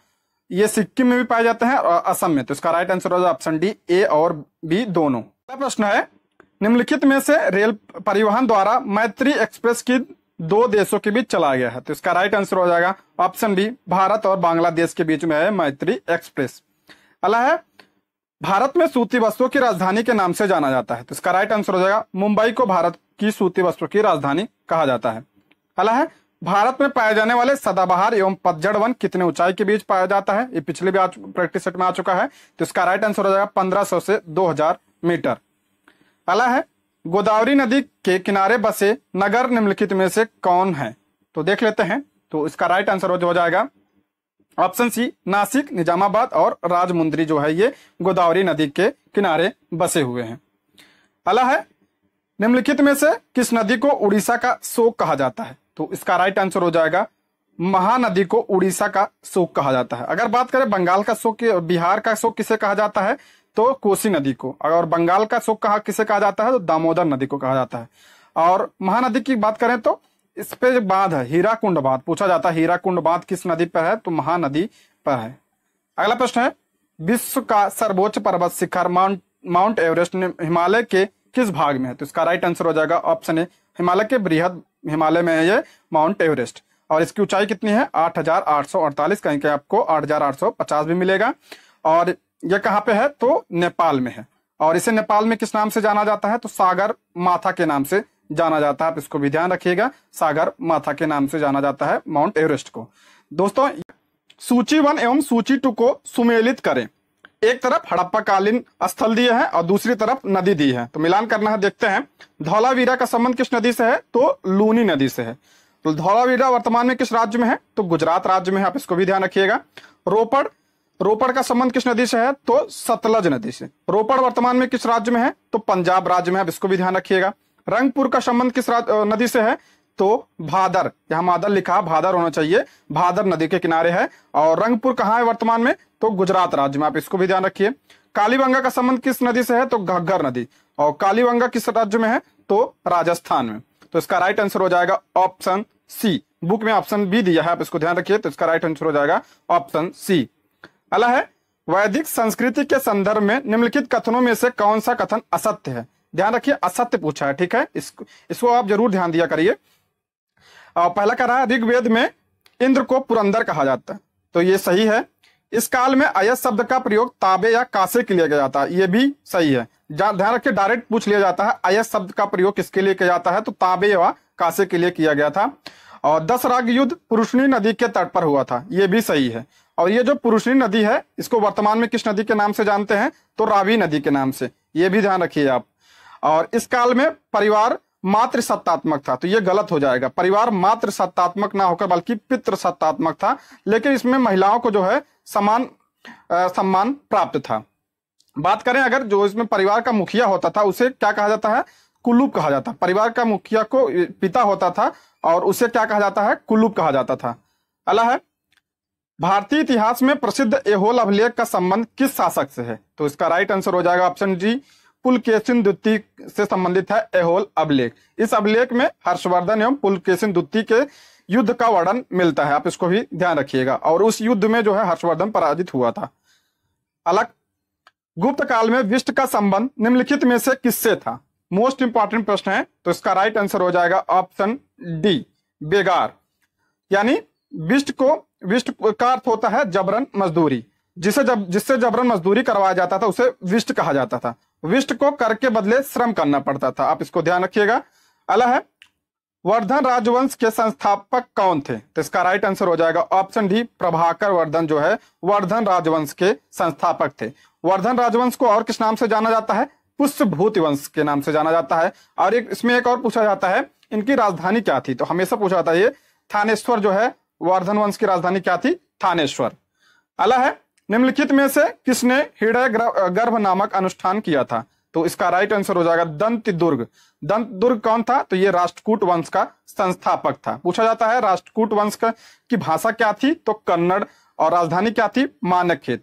ये सिक्किम में भी पाए जाते हैं और असम में तो इसका राइट आंसर हो जाएगा ऑप्शन डी ए और बी दोनों अगला प्रश्न है निम्नलिखित में से रेल परिवहन द्वारा मैत्री एक्सप्रेस की दो देशों के बीच चला गया है तो इसका राइट आंसर हो जाएगा ऑप्शन बी भारत और बांग्लादेश के बीच में है मैत्री एक्सप्रेस अला है भारत में सूती वस्त्रों की राजधानी के नाम से जाना जाता है तो इसका राइट आंसर हो जाएगा मुंबई को भारत की सूती वस्त्रों की राजधानी कहा जाता है अला है भारत में पाए जाने वाले सदाबहार एवं पतझड़ वन कितने ऊंचाई के बीच पाया जाता है ये पिछले भी प्रैक्टिस सेट में आ चुका है तो इसका राइट आंसर हो जाएगा 1500 से 2000 मीटर अला है गोदावरी नदी के किनारे बसे नगर निम्नलिखित में से कौन है तो देख लेते हैं तो इसका राइट आंसर हो जाएगा ऑप्शन सी नासिक निजामाबाद और राजमुंद्री जो है ये गोदावरी नदी के किनारे बसे हुए हैं अला है निम्नलिखित में से किस नदी को उड़ीसा का शोक कहा जाता है तो इसका राइट आंसर हो जाएगा महानदी को उड़ीसा का शोक कहा जाता है अगर बात करें बंगाल का शोक बिहार का शोक किसे कहा जाता है तो कोसी नदी को और बंगाल का शोक कहा किसे कहा जाता है तो दामोदर नदी को कहा जाता है और महानदी की बात करें तो इस पे जो बांध है हीरा कुंड बांध पूछा जाता है हीरा कुंड बांध किस नदी पर है तो महानदी पर है अगला प्रश्न है विश्व का सर्वोच्च पर्वत शिखर माउंट माउंट एवरेस्ट हिमालय के किस भाग में है तो इसका राइट आंसर हो जाएगा ऑप्शन ए हिमालय के बृहद हिमालय में है ये माउंट एवरेस्ट और इसकी ऊंचाई कितनी है 8,848 कहीं कहीं आपको पचास भी मिलेगा और ये कहाँ पे है तो नेपाल में है और इसे नेपाल में किस नाम से जाना जाता है तो सागर माथा के नाम से जाना जाता है आप इसको भी ध्यान रखिएगा सागर माथा के नाम से जाना जाता है माउंट एवरेस्ट को दोस्तों सूची वन एवं सूची टू को सुमेलित करें एक तरफ हड़प्पाकालीन स्थल दिए हैं और दूसरी तरफ नदी दी है तो मिलान करना है देखते हैं धौलावीरा का संबंध किस नदी से है तो लूनी नदी से है तो धौलावीरा वर्तमान में किस राज्य में है तो गुजरात राज्य में है आप इसको भी ध्यान रखिएगा रोपड़ रोपड़ का संबंध किस नदी से है तो सतलज नदी से रोपड़ वर्तमान में किस राज्य में है तो पंजाब राज्य में आप इसको भी ध्यान रखिएगा रंगपुर का संबंध किस नदी से है तो भादर यहां मादर लिखा भादर होना चाहिए भादर नदी के किनारे है और रंगपुर कहाँ है वर्तमान में तो गुजरात राज्य में आप इसको भी ध्यान रखिए कालीबंगा का संबंध किस नदी से है तो घग्गर नदी और कालीबंगा किस राज्य में है तो राजस्थान में तो इसका राइट आंसर हो जाएगा ऑप्शन सी बुक में ऑप्शन बी दिया है आप इसको ध्यान रखिए तो इसका राइट आंसर हो जाएगा ऑप्शन सी अला है वैदिक संस्कृति के संदर्भ में निम्नलिखित कथनों में से कौन सा कथन असत्य है ध्यान रखिए असत्य पूछा है ठीक है इसको इसको आप जरूर ध्यान दिया करिए पहला कह रहा है ऋग्वेद में इंद्र को पुरंदर कहा जाता है तो ये सही है इस काल में अयस शब्द का प्रयोग ताबे या कासे के लिए किया जाता है ये भी सही है ध्यान रखिए डायरेक्ट पूछ लिया जाता है अयस शब्द का प्रयोग किसके लिए किया जाता है तो ताबे या कासे के लिए किया गया था और दस राग युद्ध पुरुषणी नदी के तट पर हुआ था ये भी सही है और ये जो पुरुषनी नदी है इसको वर्तमान में किस नदी के नाम से जानते हैं तो रावी नदी के नाम से ये भी ध्यान रखिए आप और इस काल में परिवार मात्र सत्तात्मक था तो ये गलत हो जाएगा परिवार मात्र सत्तात्मक ना होकर बल्कि पितृ सत्तात्मक था लेकिन इसमें महिलाओं को जो है समान सम्मान प्राप्त था बात करें अगर जो इसमें परिवार का मुखिया होता था उसे क्या कहा जाता है कुलूप कहा जाता परिवार का मुखिया को पिता होता था और उसे क्या कहा जाता है कुलूप कहा जाता था अला है भारतीय इतिहास में प्रसिद्ध एहोल अभिलेख का संबंध किस शासक से है तो इसका राइट आंसर हो जाएगा ऑप्शन डी पुलकेशिन द्वितीय से संबंधित है एहोल अभिलेख इस अभिलेख में हर्षवर्धन एवं पुलकेशिन द्वितीय के युद्ध का वर्णन मिलता है आप इसको भी ध्यान रखिएगा और उस युद्ध में जो है हर्षवर्धन पराजित हुआ था अलग गुप्त काल में विष्ट का संबंध निम्नलिखित में से किससे था मोस्ट इंपॉर्टेंट प्रश्न है तो इसका राइट आंसर हो जाएगा ऑप्शन डी बेगार यानी विष्ट को विष्ट का अर्थ होता है जबरन मजदूरी जिसे जब जिससे जबरन मजदूरी करवाया जाता था उसे विष्ट कहा जाता था विष्ट को कर के बदले श्रम करना पड़ता था आप इसको ध्यान रखिएगा अला है वर्धन राजवंश के संस्थापक कौन थे तो इसका राइट आंसर हो जाएगा ऑप्शन डी प्रभाकर वर्धन जो है वर्धन राजवंश के संस्थापक थे वर्धन राजवंश को और किस नाम से जाना जाता है पुष्यभूति वंश के नाम से जाना जाता है और एक इसमें एक और पूछा जाता है इनकी राजधानी क्या थी तो हमेशा पूछा जाता है ये थानेश्वर जो है वर्धन वंश की राजधानी क्या थी थानेश्वर अला है निम्नलिखित में से किसने हृदय गर्भ नामक अनुष्ठान किया था तो इसका राइट आंसर हो जाएगा दंत दुर्ग दंत दुर्ग कौन था तो ये राष्ट्रकूट वंश का संस्थापक था पूछा जाता है राष्ट्रकूट वंश का की भाषा क्या थी तो कन्नड़ और राजधानी क्या थी मानक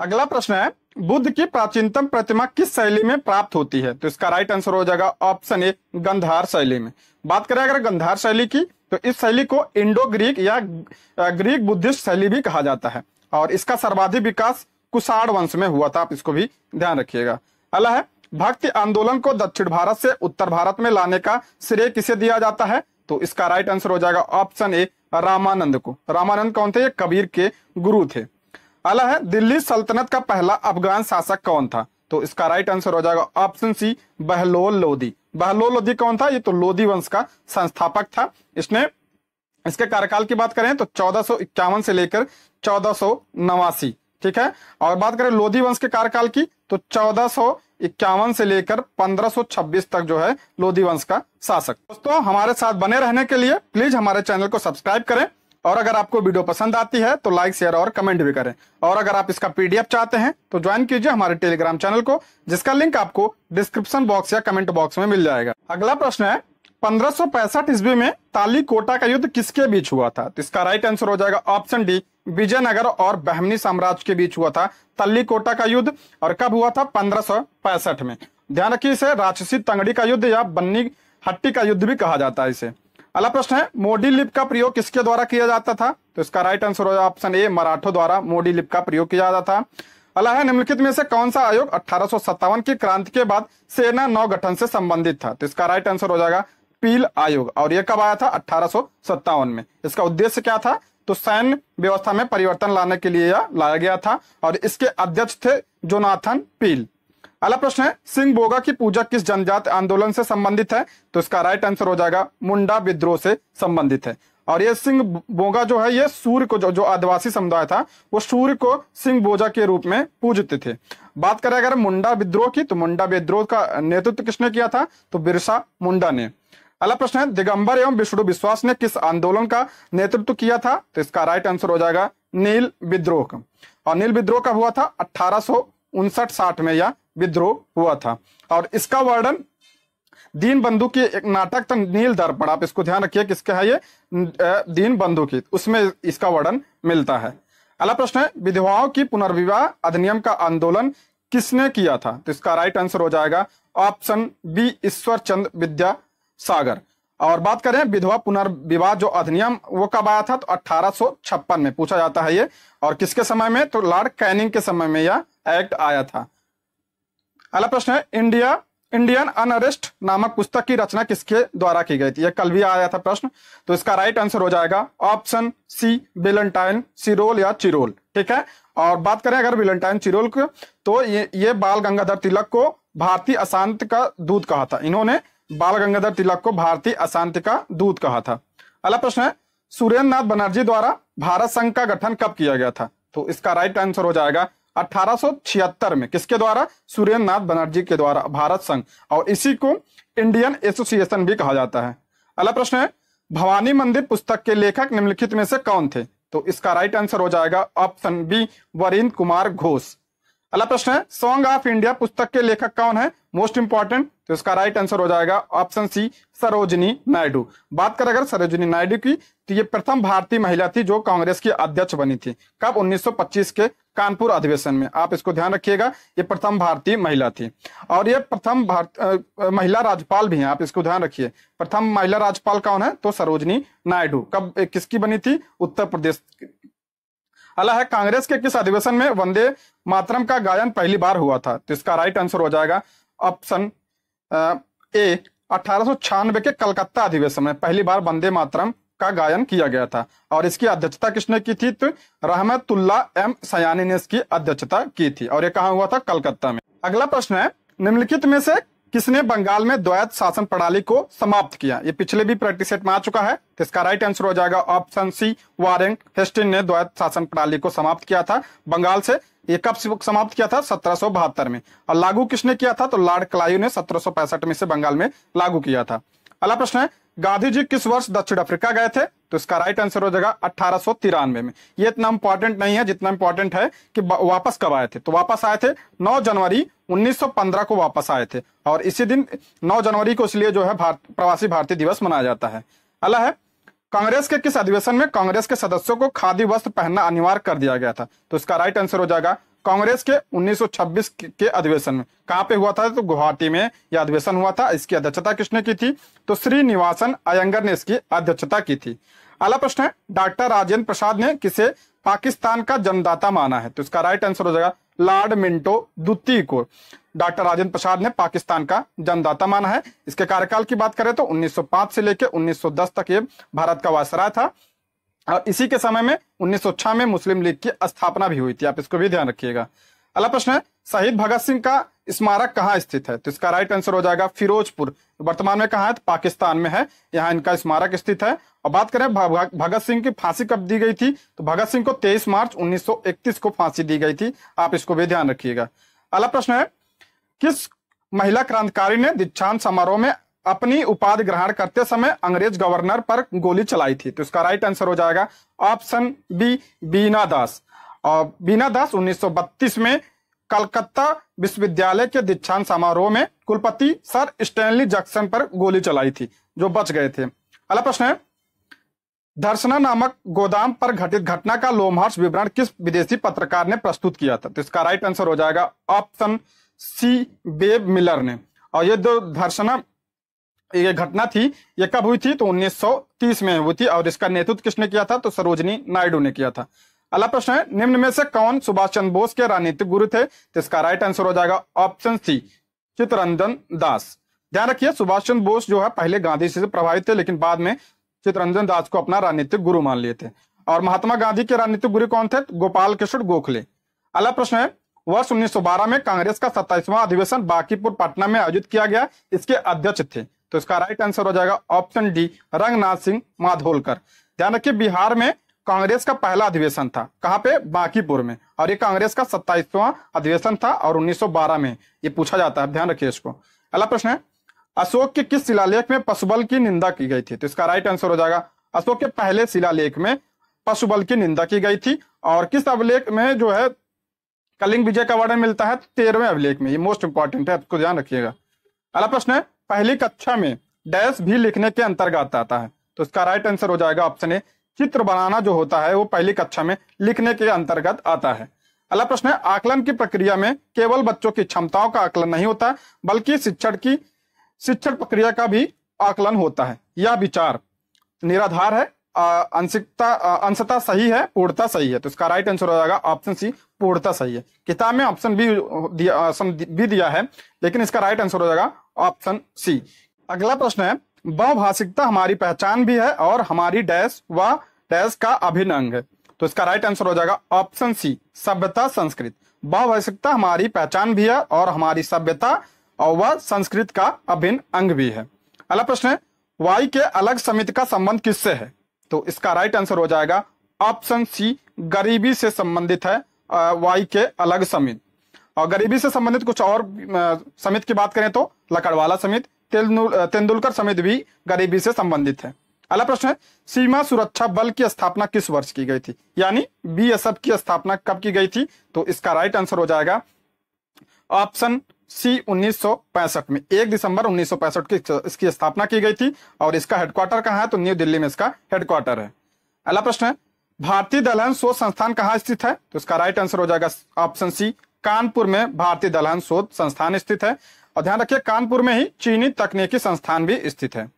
अगला प्रश्न है बुद्ध की प्राचीनतम प्रतिमा किस शैली में प्राप्त होती है तो इसका राइट आंसर हो जाएगा ऑप्शन ए गंधार शैली में बात करें अगर गंधार शैली की तो इस शैली को इंडो ग्रीक या ग्रीक बुद्धिस्ट शैली भी कहा जाता है और इसका सर्वाधिक विकास कुशाड़ वंश में हुआ था आप इसको भी ध्यान रखिएगा अला है भक्ति आंदोलन को दक्षिण भारत से उत्तर भारत में लाने का श्रेय किसे दिया जाता है तो इसका राइट आंसर हो जाएगा ऑप्शन ए रामानंद को रामानंद कौन थे ये कबीर के गुरु थे अला है दिल्ली सल्तनत का पहला अफगान शासक कौन था तो इसका राइट आंसर हो जाएगा ऑप्शन सी बहलोल लोधी बहलोल लोधी कौन था ये तो लोधी वंश का संस्थापक था इसने इसके कार्यकाल की बात करें तो चौदह से लेकर चौदह ठीक है और बात करें लोधी वंश के कार्यकाल की तो चौदह इक्यावन से लेकर 1526 तक जो है लोधी वंश का शासक दोस्तों हमारे साथ बने रहने के लिए प्लीज हमारे चैनल को सब्सक्राइब करें और अगर आपको वीडियो पसंद आती है तो लाइक शेयर और कमेंट भी करें और अगर आप इसका पीडीएफ चाहते हैं तो ज्वाइन कीजिए हमारे टेलीग्राम चैनल को जिसका लिंक आपको डिस्क्रिप्शन बॉक्स या कमेंट बॉक्स में मिल जाएगा अगला प्रश्न है पंद्रह सौ पैंसठ ईस्वी में ताली कोटा का युद्ध किसके बीच हुआ था तो इसका राइट आंसर हो जाएगा ऑप्शन डी विजयनगर और बहमनी साम्राज्य के बीच हुआ था तल्ली कोटा का युद्ध और कब हुआ था पंद्रह में ध्यान रखिए इसे राक्षसी तंगड़ी का युद्ध या बन्नी हट्टी का युद्ध भी कहा जाता है इसे अगला प्रश्न है मोडी लिप का प्रयोग किसके द्वारा किया जाता था तो इसका राइट आंसर होगा ऑप्शन ए मराठों द्वारा मोडी लिप का प्रयोग किया जाता था अला है निम्नलिखित में से कौन सा आयोग अठारह की क्रांति के बाद सेना नौ गठन से संबंधित था तो इसका राइट आंसर हो जाएगा पील आयोग और यह कब आया था अठारह में इसका उद्देश्य क्या था तो सैन्य व्यवस्था में परिवर्तन लाने के लिए लाया गया था और इसके अध्यक्ष थे जोनाथन पील अगला प्रश्न है सिंह बोगा की पूजा किस जनजाति आंदोलन से संबंधित है तो इसका राइट आंसर हो जाएगा मुंडा विद्रोह से संबंधित है और ये सिंह बोगा जो है ये सूर्य को जो जो आदिवासी समुदाय था वो सूर्य को सिंह बोजा के रूप में पूजते थे बात करें अगर मुंडा विद्रोह की तो मुंडा विद्रोह का नेतृत्व किसने किया था तो बिरसा मुंडा ने अगला प्रश्न है दिगंबर एवं विष्णु विश्वास ने किस आंदोलन का नेतृत्व किया था तो इसका राइट आंसर हो जाएगा नील विद्रोह और नील विद्रोह का हुआ था अठारह उनसठ साठ में या विद्रोह हुआ था और इसका वर्णन दीन बंधु की एक नाटक था नील दर्पण आप इसको ध्यान रखिए किसका है ये दीन बंधु की उसमें इसका वर्णन मिलता है अगला प्रश्न है विधवाओं की पुनर्विवाह अधिनियम का आंदोलन किसने किया था तो इसका राइट आंसर हो जाएगा ऑप्शन बी ईश्वर चंद विद्या सागर और बात करें विधवा पुनर्विवाह जो अधिनियम वो कब आया था तो अठारह में पूछा जाता है ये और किसके समय में तो लॉर्ड कैनिंग के समय में यह एक्ट आया था अगला प्रश्न है इंडिया इंडियन अनरेस्ट नामक पुस्तक की रचना किसके द्वारा की गई थी यह कल भी आया था प्रश्न तो इसका राइट आंसर हो जाएगा ऑप्शन सी बेलेंटाइन सिरोल या चिरोल ठीक है और बात करें अगर वेलेंटाइन चिरोल को तो ये ये बाल गंगाधर तिलक को भारतीय अशांत का दूत कहा था इन्होंने बाल गंगाधर तिलक को भारतीय अशांत का दूत कहा था अगला प्रश्न है सुरेंद्र नाथ बनर्जी द्वारा भारत संघ का गठन कब किया गया था तो इसका राइट आंसर हो जाएगा 1876 में किसके द्वारा सुरेंद्र नाथ बनर्जी के द्वारा भारत संघ और इसी को इंडियन एसोसिएशन भी कहा जाता है अगला प्रश्न है भवानी मंदिर पुस्तक के लेखक निम्नलिखित में से कौन थे तो इसका राइट आंसर हो जाएगा ऑप्शन बी वरिंद कुमार घोष अगला प्रश्न है सॉन्ग ऑफ इंडिया पुस्तक के लेखक कौन है मोस्ट इंपॉर्टेंट तो इसका राइट आंसर हो जाएगा ऑप्शन सी सरोजनी नायडू बात करें अगर सरोजनी नायडू की तो ये प्रथम भारतीय महिला थी जो कांग्रेस की अध्यक्ष बनी थी कब 1925 के कानपुर अधिवेशन में आप इसको ध्यान रखिएगा ये प्रथम भारतीय महिला थी और ये प्रथम भारत महिला राज्यपाल भी हैं आप इसको ध्यान रखिए प्रथम महिला राज्यपाल कौन है तो सरोजनी नायडू कब किसकी बनी थी उत्तर प्रदेश हालांकि कांग्रेस के किस अधिवेशन में वंदे मातरम का गायन पहली बार हुआ था तो इसका राइट आंसर हो जाएगा ऑप्शन ए अठारह के कलकत्ता अधिवेशन में पहली बार वंदे मातरम का गायन किया गया था और इसकी अध्यक्षता किसने की थी तो रहमतुल्ला एम सयानी ने इसकी अध्यक्षता की थी और ये कहा हुआ था कलकत्ता में अगला प्रश्न है निम्नलिखित में से किसने बंगाल में द्वैत शासन प्रणाली को समाप्त किया ये पिछले भी प्रैक्टिस सेट में आ चुका है तो इसका राइट आंसर हो जाएगा ऑप्शन सी वारेंग हेस्टिन ने द्वैत शासन प्रणाली को समाप्त किया था बंगाल से ये कब समाप्त किया था सत्रह में और लागू किसने किया था तो लॉर्ड क्लायू ने सत्रह में से बंगाल में लागू किया था अगला प्रश्न है गांधी जी किस वर्ष दक्षिण अफ्रीका गए थे तो इसका राइट आंसर हो जाएगा अठारह में ये इतना इंपॉर्टेंट नहीं है जितना इंपॉर्टेंट है कि वापस कब आए थे तो वापस आए थे 9 जनवरी 1915 को वापस आए थे और इसी दिन 9 जनवरी को इसलिए जो है भारत प्रवासी भारतीय दिवस मनाया जाता है अला है कांग्रेस के किस अधिवेशन में कांग्रेस के सदस्यों को खादी वस्त्र पहनना अनिवार्य कर दिया गया था तो इसका राइट आंसर हो जाएगा कांग्रेस के 1926 के अधिवेशन में कहां पे हुआ था तो गुवाहाटी में यह अधिवेशन हुआ था इसकी अध्यक्षता किसने की थी तो निवासन अयंगर ने इसकी अध्यक्षता की थी अगला प्रश्न है डॉक्टर राजेंद्र प्रसाद ने किसे पाकिस्तान का जन्मदाता माना है तो इसका राइट आंसर हो जाएगा लॉर्ड मिंटो द्वितीय को डॉक्टर राजेंद्र प्रसाद ने पाकिस्तान का जन्मदाता माना है इसके कार्यकाल की बात करें तो 1905 से लेकर 1910 तक ये भारत का वायसराय था और इसी के समय में उन्नीस में मुस्लिम लीग की स्थापना भी हुई थी आप इसको भी ध्यान रखिएगा अगला प्रश्न है शहीद भगत सिंह का स्मारक कहाँ स्थित है तो इसका राइट आंसर हो जाएगा फिरोजपुर वर्तमान में कहा है तो पाकिस्तान में है यहाँ इनका स्मारक स्थित है और बात करें भगत सिंह की फांसी कब दी गई थी तो भगत सिंह को 23 मार्च 1931 को फांसी दी गई थी आप इसको भी ध्यान रखिएगा अगला प्रश्न है किस महिला क्रांतिकारी ने दीक्षांत समारोह में अपनी उपाधि ग्रहण करते समय अंग्रेज गवर्नर पर गोली चलाई थी तो इसका राइट आंसर हो जाएगा ऑप्शन बी बीना दास और बीना दास 1932 में कलकत्ता विश्वविद्यालय के दीक्षांत समारोह में कुलपति सर स्टैनली जैक्सन पर गोली चलाई थी जो बच गए थे अगला प्रश्न है धर्सना नामक गोदाम पर घटित घटना का लोमहर्ष विवरण किस विदेशी पत्रकार ने प्रस्तुत किया था तो इसका राइट आंसर हो जाएगा ऑप्शन सी बेब मिलर ने और ये जो धर्सना ये घटना थी ये कब हुई थी तो 1930 में हुई थी और इसका नेतृत्व किसने किया था तो सरोजनी नायडू ने किया था अगला प्रश्न है निम्न में से कौन सुभाष चंद्र बोस के राजनीतिक गुरु थे तो इसका राइट आंसर हो जाएगा ऑप्शन सी चित्रंजन दास ध्यान रखिए सुभाष चंद्र बोस जो है पहले गांधी से प्रभावित थे लेकिन बाद में चित्रंजन दास को अपना राजनीतिक गुरु मान लिए थे और महात्मा गांधी के राजनीतिक गुरु कौन थे तो गोपाल किशोर गोखले अगला प्रश्न है वर्ष 1912 में कांग्रेस का सत्ताईसवां अधिवेशन बाकीपुर पटना में आयोजित किया गया इसके अध्यक्ष थे तो इसका राइट आंसर हो जाएगा ऑप्शन डी रंगनाथ सिंह माधोलकर ध्यान रखिए बिहार में कांग्रेस का पहला अधिवेशन था कहाँ पे बांकीपुर में और ये कांग्रेस का सत्ताईसवां अधिवेशन था और 1912 में ये पूछा जाता है ध्यान रखिए इसको अगला प्रश्न है अशोक के किस शिलालेख में पशुबल की निंदा की गई थी तो इसका राइट आंसर हो जाएगा अशोक के पहले शिलालेख में पशुबल की निंदा की गई थी और किस अभिलेख में जो है कलिंग विजय का वर्णन मिलता है तेरहवें अभिलेख में ये मोस्ट इंपॉर्टेंट है आपको ध्यान रखिएगा अगला प्रश्न है पहली कक्षा में डैश भी लिखने के अंतर्गत आता है तो इसका राइट आंसर हो जाएगा ऑप्शन ए चित्र बनाना जो होता है वो पहली कक्षा में लिखने के अंतर्गत आता है अगला प्रश्न है आकलन की प्रक्रिया में केवल बच्चों की क्षमताओं का आकलन नहीं होता बल्कि शिक्षण की शिक्षण प्रक्रिया का भी आकलन होता है यह विचार निराधार है अंशिकता अंशता सही है पूर्णता सही है तो इसका राइट आंसर हो जाएगा ऑप्शन सी पूर्णता सही है किताब में ऑप्शन बी दिया भी दिया है लेकिन इसका राइट आंसर हो जाएगा ऑप्शन सी अगला प्रश्न है बहुभाषिकता हमारी पहचान भी है और हमारी डैश व डैश का अभिन्न अंग है तो इसका राइट आंसर हो जाएगा ऑप्शन सी सभ्यता संस्कृत बहुभाषिकता हमारी पहचान भी है और हमारी सभ्यता और वह संस्कृत का अभिन्न अंग भी है अगला प्रश्न है वाई के अलग समिति का संबंध किससे है तो इसका राइट आंसर हो जाएगा ऑप्शन सी गरीबी से संबंधित है वाई के अलग समित और गरीबी से संबंधित कुछ और समिति की बात करें तो लकड़वाला समित तेंदुलकर समित भी गरीबी से संबंधित है अगला प्रश्न है सीमा सुरक्षा बल की स्थापना किस वर्ष की गई थी यानी बीएसएफ की स्थापना कब की गई थी तो इसका राइट आंसर हो जाएगा ऑप्शन सी 1965 में 1 दिसंबर 1965 की इसकी स्थापना की गई थी और इसका हेडक्वार्टर कहाँ है तो न्यू दिल्ली में इसका हेडक्वार्टर है अगला प्रश्न है भारतीय दलहन शोध संस्थान कहाँ स्थित है तो इसका राइट आंसर हो जाएगा ऑप्शन सी कानपुर में भारतीय दलहन शोध संस्थान स्थित है और ध्यान रखिए कानपुर में ही चीनी तकनीकी संस्थान भी स्थित है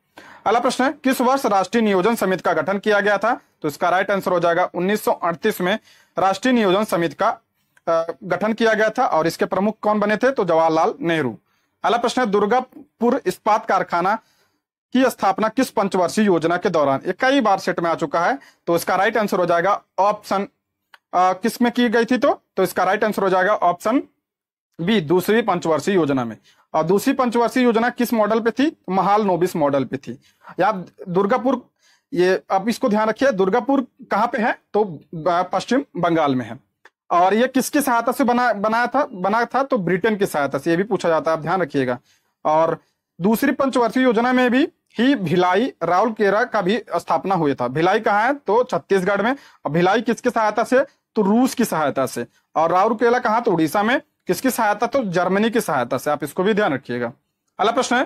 अगला प्रश्न है किस वर्ष राष्ट्रीय नियोजन समिति का गठन किया गया था तो इसका राइट आंसर हो जाएगा 1938 में राष्ट्रीय नियोजन समिति का गठन किया गया था और इसके प्रमुख कौन बने थे तो जवाहरलाल नेहरू अगला प्रश्न है दुर्गापुर इस्पात कारखाना की स्थापना किस पंचवर्षीय योजना के दौरान ये कई बार सेट में आ चुका है तो इसका राइट आंसर हो जाएगा ऑप्शन किस में की गई थी तो तो इसका राइट आंसर हो जाएगा ऑप्शन बी दूसरी पंचवर्षीय योजना में और दूसरी पंचवर्षीय योजना किस मॉडल पे थी तो महाल नोबिस मॉडल पे थी या दुर्गापुर ये आप इसको ध्यान रखिए दुर्गापुर कहाँ पे है तो पश्चिम बंगाल में है और ये किसकी सहायता से बना बनाया था बना था तो ब्रिटेन की सहायता से ये भी पूछा जाता है आप ध्यान रखिएगा और दूसरी पंचवर्षीय योजना में भी ही भिलाई राहुल केरा का भी स्थापना हुआ था भिलाई कहाँ है तो छत्तीसगढ़ में और भिलाई किसकी सहायता से तो रूस की सहायता से और राहुल केला कहा तो उड़ीसा में किसकी सहायता तो जर्मनी की सहायता से आप इसको भी ध्यान रखिएगा अगला प्रश्न है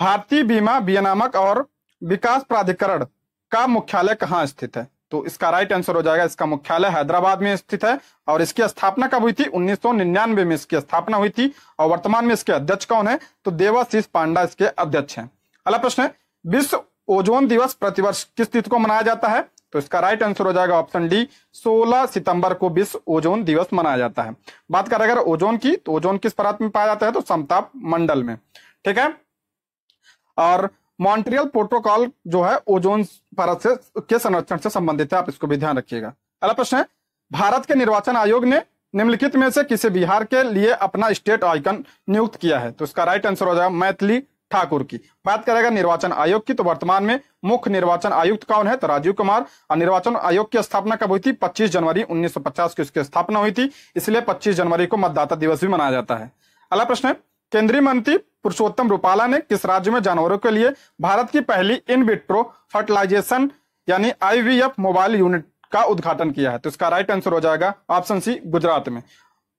भारतीय बीमा बियनामक और विकास प्राधिकरण का मुख्यालय कहाँ स्थित है तो इसका राइट आंसर हो जाएगा इसका मुख्यालय हैदराबाद में स्थित है और इसकी स्थापना कब हुई थी 1999 में इसकी स्थापना हुई थी और वर्तमान में इसके अध्यक्ष कौन है तो देवाशीष पांडा इसके अध्यक्ष हैं अगला प्रश्न है विश्व ओजोन दिवस प्रतिवर्ष किस तिथि को मनाया जाता है तो इसका राइट आंसर हो जाएगा ऑप्शन डी 16 सितंबर को विश्व ओजोन दिवस मनाया जाता है बात करें अगर ओजोन की तो ओजोन किस परत में पाया जाता है तो समताप मंडल में ठीक है और मॉन्ट्रियल प्रोटोकॉल जो है ओजोन परत से के संरक्षण से संबंधित है आप इसको भी ध्यान रखिएगा अगला प्रश्न है भारत के निर्वाचन आयोग ने निम्नलिखित में से किसे बिहार के लिए अपना स्टेट आइकन नियुक्त किया है तो इसका राइट आंसर हो जाएगा मैथिली ठाकुर की बात करेगा निर्वाचन आयोग की तो वर्तमान में मुख्य निर्वाचन आयुक्त कौन है तो राजीव कुमार और निर्वाचन आयोग की स्थापना कब हुई थी 25 जनवरी 1950 की उसकी स्थापना हुई थी इसलिए 25 जनवरी को मतदाता दिवस भी मनाया जाता है अगला प्रश्न है केंद्रीय मंत्री पुरुषोत्तम रूपाला ने किस राज्य में जानवरों के लिए भारत की पहली इन विट्रो फर्टिलाइजेशन यानी आईवीएफ मोबाइल यूनिट का उद्घाटन किया है तो इसका राइट आंसर हो जाएगा ऑप्शन सी गुजरात में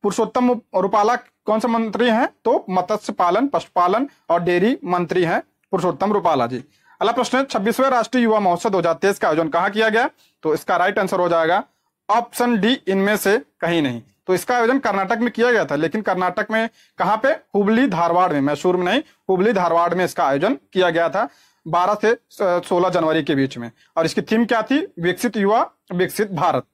पुरुषोत्तम रूपाला कौन से मंत्री हैं तो मत्स्य पालन पशुपालन और डेयरी मंत्री हैं पुरुषोत्तम रूपाला जी अगला प्रश्न है छब्बीसवें राष्ट्रीय युवा महोत्सव दो हजार तेईस का आयोजन कहा किया गया तो इसका राइट आंसर हो जाएगा ऑप्शन डी इनमें से कहीं नहीं तो इसका आयोजन कर्नाटक में किया गया था लेकिन कर्नाटक में कहां पे हुबली धारवाड़ में मैसूर में नहीं हुबली धारवाड़ में इसका आयोजन किया गया था 12 से 16 जनवरी के बीच में और इसकी थीम क्या थी विकसित युवा विकसित भारत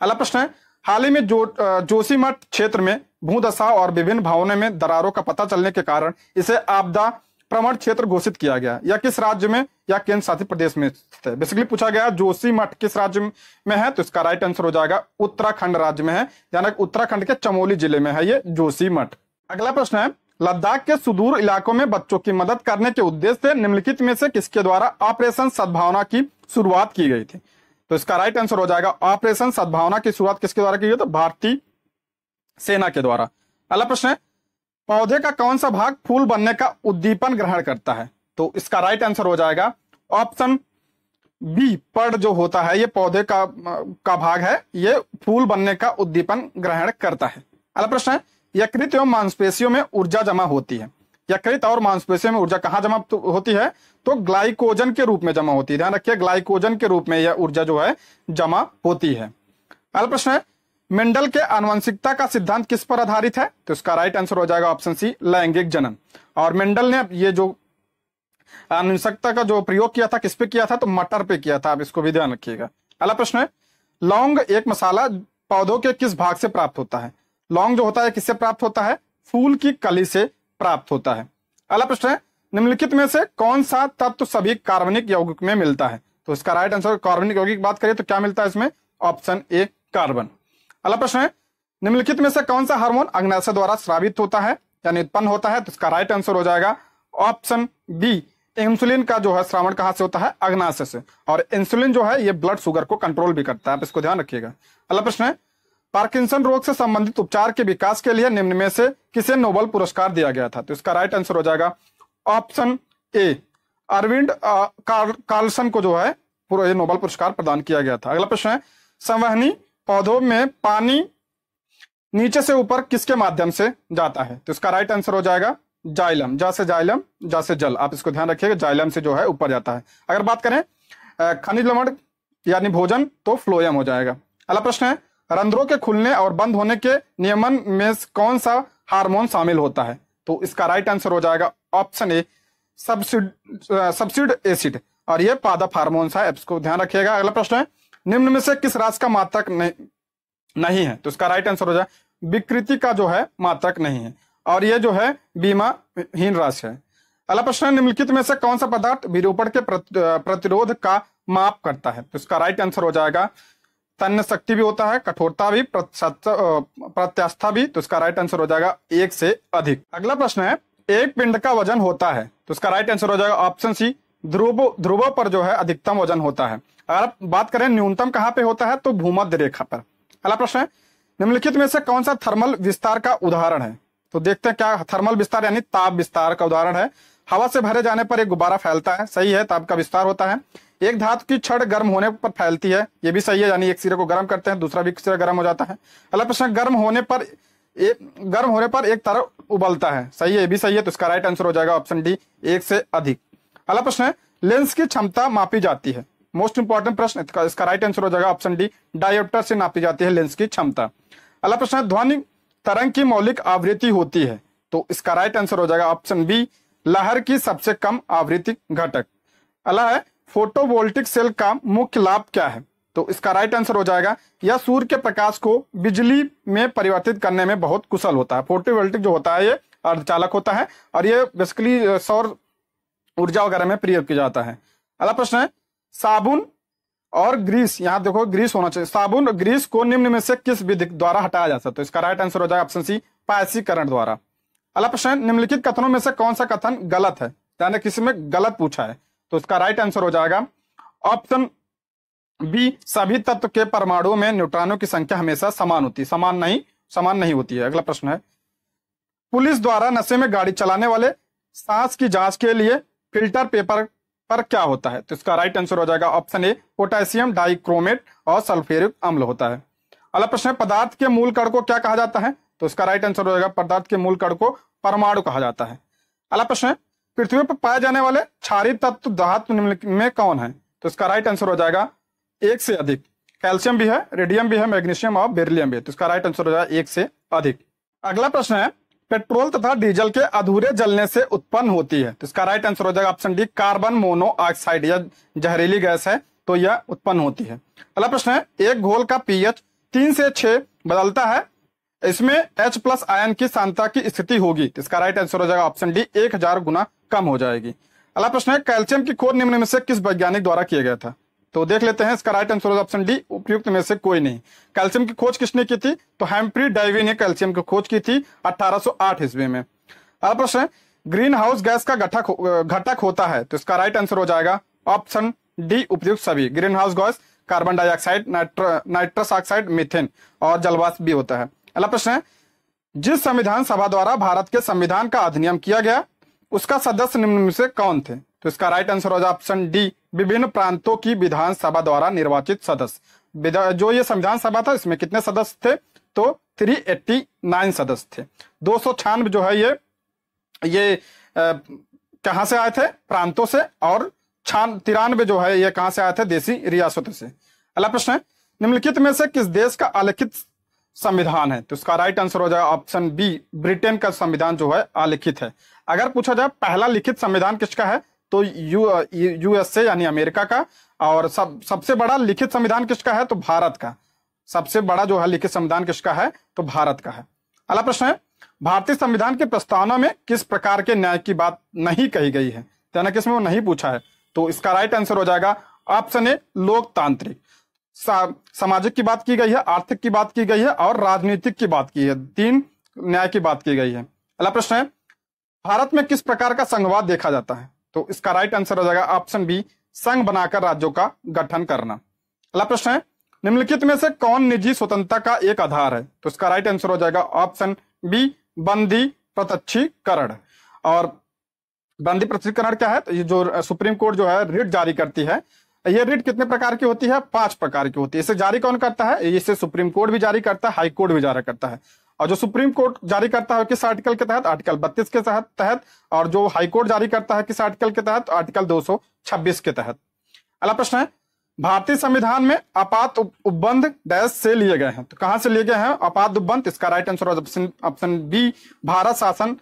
अगला प्रश्न है हाल ही में जो जोशीमठ क्षेत्र में भूदशा और विभिन्न भावने में दरारों का पता चलने के कारण इसे आपदा प्रमण क्षेत्र घोषित किया गया या किस राज्य में या केंद्र शासित प्रदेश में स्थित है बेसिकली पूछा गया जोशी मठ किस राज्य में है तो इसका राइट आंसर हो जाएगा उत्तराखंड राज्य में है यानी उत्तराखंड के चमोली जिले में है ये जोशी मठ अगला प्रश्न है लद्दाख के सुदूर इलाकों में बच्चों की मदद करने के उद्देश्य से निम्नलिखित में से किसके द्वारा ऑपरेशन सद्भावना की शुरुआत की गई थी तो इसका राइट आंसर हो जाएगा ऑपरेशन सद्भावना की शुरुआत किसके द्वारा की गई तो भारतीय सेना के द्वारा अगला प्रश्न है पौधे का कौन सा भाग फूल बनने का उद्दीपन ग्रहण करता है तो इसका राइट आंसर हो जाएगा ऑप्शन बी पड़ जो होता है ये पौधे का का भाग है ये फूल बनने का उद्दीपन ग्रहण करता है अगला प्रश्न है यकृत एवं मांसपेशियों में ऊर्जा जमा होती है यकृत और मांसपेशियों में ऊर्जा कहाँ जमा तो, होती है तो ग्लाइकोजन के रूप में जमा होती है ध्यान रखिए ग्लाइकोजन के रूप में यह ऊर्जा जो है जमा होती है अगला प्रश्न है मेंडल के आनुवंशिकता का सिद्धांत किस पर आधारित है तो इसका राइट आंसर हो जाएगा ऑप्शन सी लैंगिक जनन और मेंडल ने ये जो आनुवंशिकता का जो प्रयोग किया था किस पे किया था तो मटर पे किया था आप इसको भी ध्यान रखिएगा अगला प्रश्न है लौंग एक मसाला पौधों के किस भाग से प्राप्त होता है लौंग जो होता है किससे प्राप्त होता है फूल की कली से प्राप्त होता है अगला प्रश्न है निम्नलिखित में से कौन सा तत्व सभी कार्बनिक यौगिक में मिलता है तो इसका राइट आंसर कार्बनिक यौगिक बात करें तो क्या मिलता है इसमें ऑप्शन ए कार्बन अगला प्रश्न है निम्नलिखित में से कौन सा हार्मोन अग्नाशय द्वारा स्रावित होता है यानी उत्पन्न होता है तो इसका राइट आंसर हो जाएगा ऑप्शन बी इंसुलिन का जो है श्रावण कहां से होता है अग्नाशय से और इंसुलिन जो है ये ब्लड शुगर को कंट्रोल भी करता है आप इसको ध्यान रखिएगा अगला प्रश्न है पार्किंसन रोग से संबंधित उपचार के विकास के लिए निम्न में से किसे नोबल पुरस्कार दिया गया था तो इसका राइट आंसर हो जाएगा ऑप्शन ए अरविंद कार्लसन को जो है पूरा ये नोबल पुरस्कार प्रदान किया गया था अगला प्रश्न है संवहनी पौधों में पानी नीचे से ऊपर किसके माध्यम से जाता है तो इसका राइट आंसर हो जाएगा जाइलम जा से जाइलम जा से जल आप इसको ध्यान रखिएगा जाइलम से जो है ऊपर जाता है अगर बात करें खनिज लवण यानी भोजन तो फ्लोयम हो जाएगा अगला प्रश्न है रंध्रों के खुलने और बंद होने के नियमन में कौन सा हार्मोन शामिल होता है तो इसका राइट आंसर हो जाएगा ऑप्शन ए सब्सिड सब्सिड एसिड और ये पादप हार्मोन है इसको ध्यान रखिएगा अगला प्रश्न है निम्न में से किस राशि का मात्रक नहीं नहीं है तो इसका राइट आंसर हो जाए विकृति का जो है मात्रक नहीं है और यह जो है बीमा हीन राशि है अगला प्रश्न निम्नलिखित में से कौन सा पदार्थ विरूपण के प्रतिरोध का माप करता है तो इसका राइट आंसर हो जाएगा तन्य शक्ति भी होता है कठोरता भी प्रत्यास्था भी तो इसका राइट आंसर हो जाएगा एक से अधिक अगला प्रश्न है एक पिंड का वजन होता है तो इसका राइट आंसर हो जाएगा ऑप्शन सी ध्रुव ध्रुवों पर जो है अधिकतम वजन होता है अगर आप बात करें न्यूनतम कहाँ पे होता है तो भूमध्य रेखा पर अगला प्रश्न है निम्नलिखित में से कौन सा थर्मल विस्तार का उदाहरण है तो देखते हैं क्या थर्मल विस्तार यानी ताप विस्तार का उदाहरण है हवा से भरे जाने पर एक गुब्बारा फैलता है सही है ताप का विस्तार होता है एक धातु की छड़ गर्म होने पर फैलती है यह भी सही है यानी एक सिरे को गर्म करते हैं दूसरा भी सिरा गर्म हो जाता है अगला प्रश्न गर्म होने पर एक गर्म होने पर एक तरह उबलता है सही है ये भी सही है तो इसका राइट आंसर हो जाएगा ऑप्शन डी एक से अधिक अगला प्रश्न है लेंस की क्षमता मापी जाती है मोस्ट इंपॉर्टेंट प्रश्न इसका राइट आंसर हो जाएगा ऑप्शन डी डायोप्टर से नापी जाती है लेंस की क्षमता अगला प्रश्न है ध्वनि तरंग की मौलिक आवृत्ति होती है तो इसका राइट आंसर हो जाएगा ऑप्शन बी लहर की सबसे कम आवृत्ति घटक अला है फोटोवोल्टिक सेल का मुख्य लाभ क्या है तो इसका राइट आंसर हो जाएगा यह सूर्य के प्रकाश को बिजली में परिवर्तित करने में बहुत कुशल होता है फोटोवोल्टिक जो होता है ये अर्धचालक होता है और ये बेसिकली सौर ऊर्जा वगैरह में प्रयोग किया जाता है अगला प्रश्न है साबुन और ग्रीस यहां देखो ग्रीस होना चाहिए साबुन और ग्रीस को निम्न में से किस विधि द्वारा हटाया जा सकता है इसका राइट आंसर हो जाएगा ऑप्शन सी पायसीकरण द्वारा अगला प्रश्न निम्नलिखित कथनों में से कौन सा कथन गलत है यानी किसी में गलत पूछा है तो इसका राइट आंसर हो जाएगा ऑप्शन बी सभी तत्व के परमाणुओं में न्यूट्रॉनों की संख्या हमेशा समान होती है समान नहीं समान नहीं होती है अगला प्रश्न है पुलिस द्वारा नशे में गाड़ी चलाने वाले सांस की जांच के लिए फिल्टर पेपर पर क्या होता है तो इसका राइट आंसर हो जाएगा ऑप्शन ए पोटेशियम डाइक्रोमेट और सल्फेरिक अम्ल होता है अगला प्रश्न है पदार्थ के मूल कण को क्या कहा जाता है तो इसका राइट आंसर हो जाएगा पदार्थ के मूल कण को परमाणु कहा जाता है अगला प्रश्न है पृथ्वी पर पाए जाने वाले क्षारी तत्व धातु में कौन है तो इसका राइट आंसर हो जाएगा एक से अधिक कैल्शियम भी है रेडियम भी है मैग्नीशियम और बेरिलियम भी है तो इसका राइट आंसर हो जाएगा एक से अधिक अगला प्रश्न है पेट्रोल तथा डीजल के अधूरे जलने से उत्पन्न होती है तो इसका राइट आंसर हो जाएगा ऑप्शन डी कार्बन मोनोऑक्साइड या जहरीली गैस है तो यह उत्पन्न होती है अगला प्रश्न है एक घोल का पीएच तीन से छह बदलता है इसमें एच प्लस आयन की शांता की स्थिति होगी तो इसका राइट आंसर हो जाएगा ऑप्शन डी एक हजार गुना कम हो जाएगी अगला प्रश्न है कैल्शियम की खोज निम्न में से किस वैज्ञानिक द्वारा किया गया था तो देख लेते हैं इसका राइट आंसर ऑप्शन डी उपयुक्त में से कोई नहीं कैल्शियम की खोज किसने की थी तो हेम्प्री डाइवी ने कैल्शियम की खोज की थी 1808 ईस्वी में अगला प्रश्न ग्रीन हाउस गैस का घटक घटक होता है तो इसका राइट आंसर हो जाएगा ऑप्शन डी उपयुक्त सभी greenhouse gas carbon dioxide nitrous oxide methane और जलवास भी होता है अगला प्रश्न है जिस संविधान सभा द्वारा भारत के संविधान का अधिनियम किया गया उसका सदस्य निम्न में से कौन थे तो इसका राइट आंसर हो जाए ऑप्शन डी विभिन्न प्रांतों की विधानसभा द्वारा निर्वाचित सदस्य जो ये संविधान सभा था इसमें कितने सदस्य थे तो 389 सदस्य थे दो जो है ये ये कहाँ से आए थे प्रांतों से और छान तिरानवे जो है ये कहाँ से आए थे देसी रियासतों से अगला प्रश्न है निम्नलिखित में से किस देश का अलिखित संविधान है तो इसका राइट आंसर हो जाएगा ऑप्शन बी ब्रिटेन का संविधान जो है अलिखित है अगर पूछा जाए पहला लिखित संविधान किसका है तो यू यूएसए यानी अमेरिका का और सब सबसे बड़ा लिखित संविधान किसका है तो भारत का सबसे बड़ा जो है लिखित संविधान किसका है तो भारत का है अगला प्रश्न है भारतीय संविधान के प्रस्तावना में किस प्रकार के न्याय की बात नहीं कही गई है यानी किसमें वो नहीं पूछा है तो इसका राइट आंसर हो जाएगा ऑप्शन ए लोकतांत्रिक सामाजिक की बात की गई है आर्थिक की बात की गई है और राजनीतिक की बात की है तीन न्याय की बात की गई है अगला प्रश्न है भारत में किस प्रकार का संघवाद देखा जाता है तो इसका राइट आंसर हो जाएगा ऑप्शन बी संघ बनाकर राज्यों का गठन करना अगला प्रश्न है निम्नलिखित में से कौन निजी स्वतंत्रता का एक आधार है तो इसका राइट आंसर हो जाएगा ऑप्शन बी बंदी प्रत्यक्षीकरण और बंदी प्रत्यक्षीकरण क्या है तो ये जो सुप्रीम कोर्ट जो है रिट जारी करती है ये रिट कितने प्रकार की होती है पांच प्रकार की होती है इसे जारी कौन करता है इसे सुप्रीम कोर्ट भी जारी करता है हाई कोर्ट भी जारी करता है और जो सुप्रीम कोर्ट जारी करता है किस आर्टिकल के तहत आर्टिकल बत्तीस के तहत तहत और जो हाई कोर्ट जारी करता है किस आर्टिकल के तहत आर्टिकल 226 के तहत अगला प्रश्न है भारतीय संविधान में आपात उपबंध डैश से लिए गए हैं तो कहां से लिए गए हैं आपात उपबंध इसका right answer option B Bharat शासन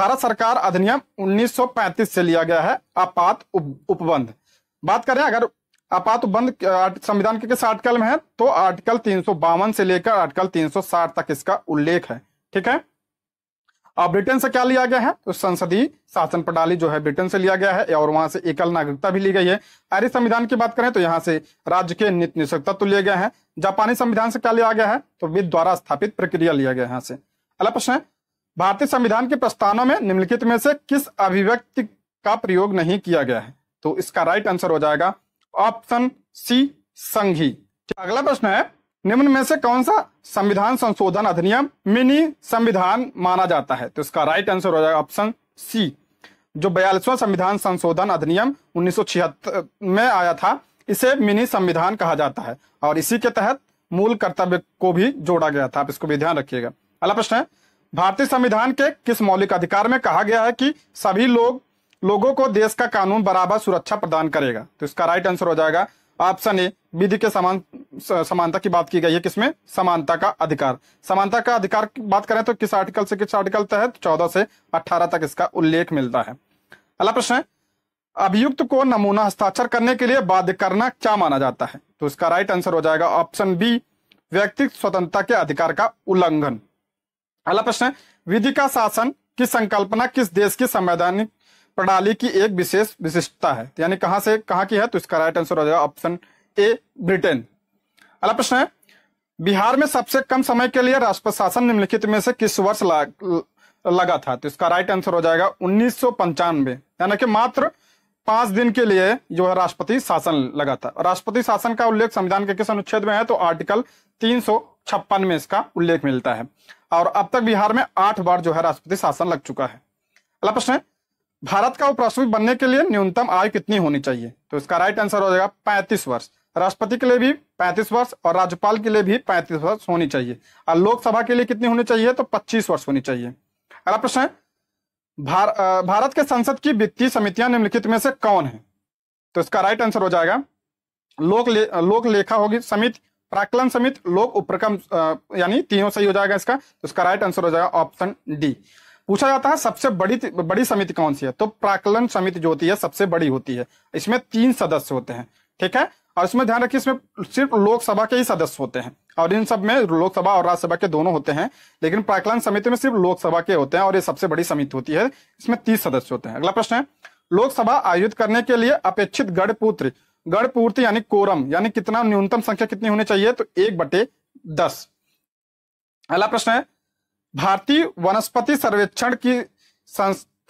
भारत सरकार अधिनियम 1935 से लिया गया है आपात उपबंध बात करें अगर आपात बंद संविधान के किस आर्टिकल में है तो आर्टिकल तीन से लेकर आर्टिकल 360 तक इसका उल्लेख है ठीक है अब ब्रिटेन से क्या लिया गया है तो संसदीय शासन प्रणाली जो है ब्रिटेन से लिया गया है और वहां से एकल नागरिकता भी ली गई है आयरिश संविधान की बात करें तो यहाँ से राज्य के नित तत्व लिए गए हैं जापानी संविधान से क्या लिया गया है तो विद द्वारा स्थापित प्रक्रिया लिया गया है यहाँ से अगला प्रश्न है भारतीय संविधान के प्रस्तावों में निम्नलिखित में से किस अभिव्यक्ति का प्रयोग नहीं किया गया है तो इसका राइट आंसर हो जाएगा ऑप्शन सी संघी अगला प्रश्न है निम्न में से कौन सा संविधान संशोधन अधिनियम मिनी संविधान माना जाता है तो इसका राइट आंसर हो जाएगा ऑप्शन सी जो बयालीसवा संविधान संशोधन अधिनियम उन्नीस में आया था इसे मिनी संविधान कहा जाता है और इसी के तहत मूल कर्तव्य को भी जोड़ा गया था आप इसको भी ध्यान रखिएगा अगला प्रश्न है भारतीय संविधान के किस मौलिक अधिकार में कहा गया है कि सभी लोग लोगों को देश का कानून बराबर सुरक्षा प्रदान करेगा तो इसका राइट आंसर हो जाएगा ऑप्शन ए विधि के समान समानता की बात की गई है किसमें समानता का अधिकार समानता का अधिकार की बात करें तो किस आर्टिकल से किस आर्टिकल तहत चौदह से अठारह तक इसका उल्लेख मिलता है अगला प्रश्न है अभियुक्त को नमूना हस्ताक्षर करने के लिए बाध्य करना क्या माना जाता है तो इसका राइट आंसर हो जाएगा ऑप्शन बी व्यक्तिगत स्वतंत्रता के अधिकार का उल्लंघन अगला प्रश्न है विधि का शासन की संकल्पना किस देश की संवैधानिक प्रणाली की एक विशेष विशिष्टता है यानी कहां से कहां की है तो इसका राइट आंसर हो जाएगा ऑप्शन ए ब्रिटेन अगला प्रश्न है बिहार में सबसे कम समय के लिए राष्ट्रपति शासन निम्नलिखित में से किस वर्ष लगा था तो इसका राइट आंसर हो जाएगा उन्नीस यानी कि मात्र पांच दिन के लिए जो है राष्ट्रपति शासन लगा था राष्ट्रपति शासन का उल्लेख संविधान के किस अनुच्छेद में है तो आर्टिकल तीन छप्पन में इसका उल्लेख मिलता है और अब तक बिहार में आठ बार जो है राष्ट्रपति शासन लग चुका है अगला प्रश्न है भारत का उपराष्ट्रपति बनने के लिए न्यूनतम आयु कितनी होनी चाहिए तो इसका राइट आंसर हो जाएगा पैंतीस वर्ष राष्ट्रपति के लिए भी पैंतीस वर्ष और राज्यपाल के लिए भी पैंतीस वर्ष होनी चाहिए और लोकसभा के लिए कितनी होनी चाहिए तो पच्चीस वर्ष होनी चाहिए अगला प्रश्न है भार, भारत के संसद की वित्तीय समितियां निम्नलिखित में से कौन है तो इसका राइट आंसर हो जाएगा लोक ले, लोक लेखा होगी समिति प्राकलन समिति लोक उपक्रम यानी तीनों सही हो जाएगा इसका तो इसका राइट आंसर हो जाएगा ऑप्शन डी पूछा जाता है सबसे बड़ी बड़ी समिति कौन सी है तो प्राकलन समिति जो होती है सबसे बड़ी होती है इसमें तीन सदस्य होते हैं ठीक है और इसमें ध्यान रखिए इसमें सिर्फ लोकसभा के ही सदस्य होते हैं और इन सब में लोकसभा और राज्यसभा के दोनों होते हैं लेकिन प्राकलन समिति में सिर्फ लोकसभा के होते हैं और ये सबसे बड़ी समिति होती है इसमें तीस सदस्य होते हैं अगला प्रश्न है लोकसभा आयोजित करने के लिए अपेक्षित गढ़पूर्ति गढ़पूर्ति यानी कोरम यानी कितना न्यूनतम संख्या कितनी होनी चाहिए तो एक बटे दस अगला प्रश्न है भारतीय वनस्पति सर्वेक्षण की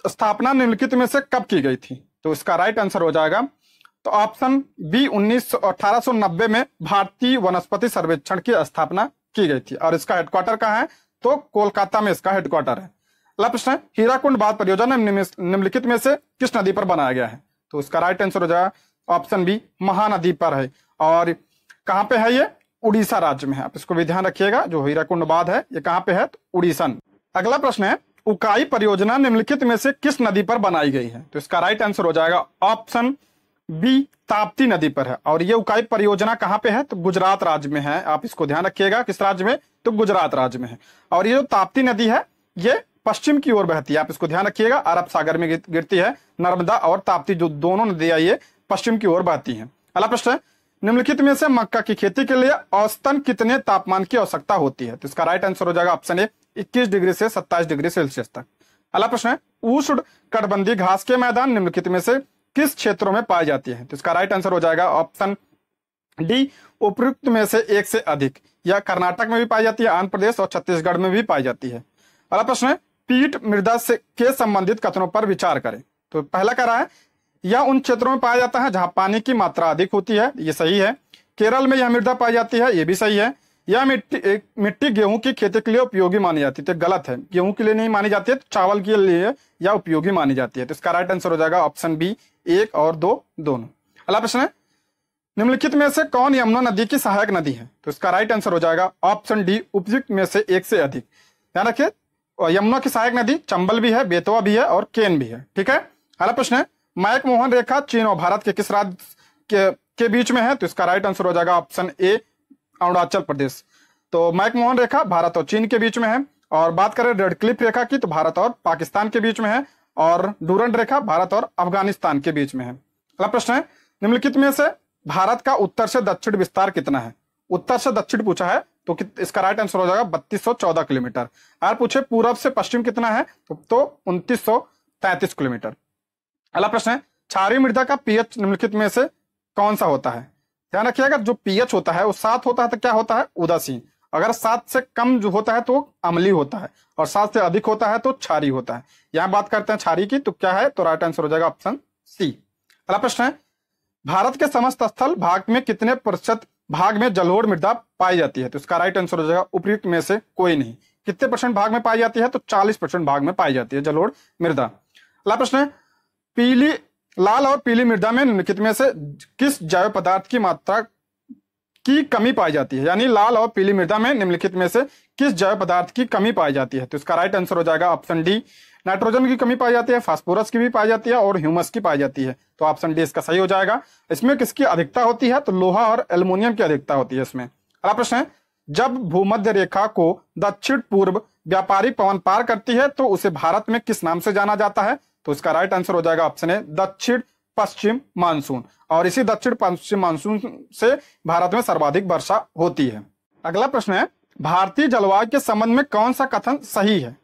स्थापना निम्नलिखित में से कब की गई थी तो इसका राइट आंसर हो जाएगा तो ऑप्शन बी उन्नीस अठारह में भारतीय वनस्पति सर्वेक्षण की स्थापना की गई थी और इसका हेडक्वार्टर कहाँ है तो कोलकाता में इसका हेडक्वार्टर है अगला प्रश्न है हीराकुंड बांध परियोजना निम्नलिखित में से किस नदी पर बनाया गया है तो उसका राइट आंसर हो जाएगा ऑप्शन बी महानदी पर है और कहां पे है ये उड़ीसा राज्य में है आप इसको भी ध्यान रखिएगा जो हीराकुंड बाद है ये कहाँ पे है तो उड़ीसन अगला प्रश्न है उकाई परियोजना निम्नलिखित में से किस नदी पर बनाई गई है तो इसका राइट आंसर हो जाएगा ऑप्शन बी ताप्ती नदी पर है और ये उकाई परियोजना कहाँ पे है तो गुजरात राज्य में है आप इसको ध्यान रखिएगा किस राज्य में तो गुजरात राज्य में है और ये जो ताप्ती नदी है ये पश्चिम की ओर बहती है आप इसको ध्यान रखिएगा अरब सागर में गिरती है नर्मदा और ताप्ती जो दोनों नदियां ये पश्चिम की ओर बहती है अगला प्रश्न है निम्नलिखित में से मक्का की खेती के लिए औसतन कितने तापमान की आवश्यकता होती है तो इसका राइट आंसर हो जाएगा ऑप्शन ए 21 डिग्री से 27 डिग्री सेल्सियस तक अगला प्रश्न है उष्ण कटबंधी घास के मैदान निम्नलिखित में से किस क्षेत्रों में पाई जाती है तो इसका राइट आंसर हो जाएगा ऑप्शन डी उपयुक्त में से एक से अधिक यह कर्नाटक में भी पाई जाती है आंध्र प्रदेश और छत्तीसगढ़ में भी पाई जाती है अगला प्रश्न है पीठ मृदा से के संबंधित कथनों पर विचार करें तो पहला कह रहा है यह उन क्षेत्रों में पाया जाता है जहां पानी की मात्रा अधिक होती है ये सही है केरल में यह मृदा पाई जाती है ये भी सही है यह मिट्टी मिट्टी गेहूं की खेती के लिए उपयोगी मानी जाती है तो गलत है गेहूं के लिए नहीं मानी जाती है तो चावल के लिए या उपयोगी मानी जाती है तो इसका राइट आंसर हो जाएगा ऑप्शन बी एक और दो दोनों अगला प्रश्न है निम्नलिखित में से कौन यमुना नदी की सहायक नदी है तो इसका राइट आंसर हो जाएगा ऑप्शन डी उपयुक्त में से एक से अधिक ध्यान रखिये यमुना की सहायक नदी चंबल भी है बेतवा भी है और केन भी है ठीक है अगला प्रश्न है मैक मोहन रेखा चीन और भारत के किस राज्य के, के बीच में है तो इसका राइट आंसर हो जाएगा ऑप्शन ए अरुणाचल प्रदेश तो मैक मोहन रेखा भारत और चीन के बीच में है और बात करें रेड क्लिप रेखा की तो भारत और पाकिस्तान के बीच में है और डूरन रेखा भारत और अफगानिस्तान के बीच में है अगला प्रश्न है निम्नलिखित में से भारत का उत्तर से दक्षिण विस्तार कितना है उत्तर से दक्षिण पूछा है तो इसका राइट आंसर हो जाएगा बत्तीस किलोमीटर अगर पूछे पूरब से पश्चिम कितना है तो, उन्तीस तो उनतीस किलोमीटर अगला प्रश्न है क्षारीय मृदा का पीएच निम्नलिखित में से कौन सा होता है ध्यान रखिएगा जो पीएच होता है वो सात होता है तो क्या होता है उदासीन अगर सात से कम जो होता है तो अमली होता है और सात से अधिक होता है तो छारी होता है यहां बात करते हैं छारी की तो क्या है तो राइट आंसर हो जाएगा ऑप्शन सी अगला प्रश्न है भारत के समस्त स्थल भाग में कितने प्रतिशत भाग में जलोढ़ मृदा पाई जाती है तो इसका राइट आंसर हो जाएगा उपयुक्त में से कोई नहीं कितने परसेंट भाग में पाई जाती है तो 40 परसेंट भाग में पाई जाती है जलोढ़ मृदा अगला प्रश्न है पीली लाल और पीली मृदा में निम्नलिखित में से किस जैव पदार्थ की मात्रा की कमी पाई जाती है यानी लाल और पीली मृदा में निम्नलिखित में से किस जैव पदार्थ की कमी पाई जाती है तो इसका राइट आंसर हो जाएगा ऑप्शन डी नाइट्रोजन की कमी पाई जाती है फास्फोरस की भी पाई जाती है और ह्यूमस की पाई जाती है तो ऑप्शन डी इसका सही हो जाएगा इसमें किसकी अधिकता होती है तो लोहा और एल्यूमिनियम की अधिकता होती है इसमें अगला प्रश्न है जब भूमध्य रेखा को दक्षिण पूर्व व्यापारी पवन पार करती है तो उसे भारत में किस नाम से जाना जाता है तो इसका राइट आंसर हो जाएगा ऑप्शन है दक्षिण पश्चिम मानसून और इसी दक्षिण पश्चिम मानसून से भारत में सर्वाधिक वर्षा होती है अगला प्रश्न है भारतीय जलवायु के संबंध में कौन सा कथन सही है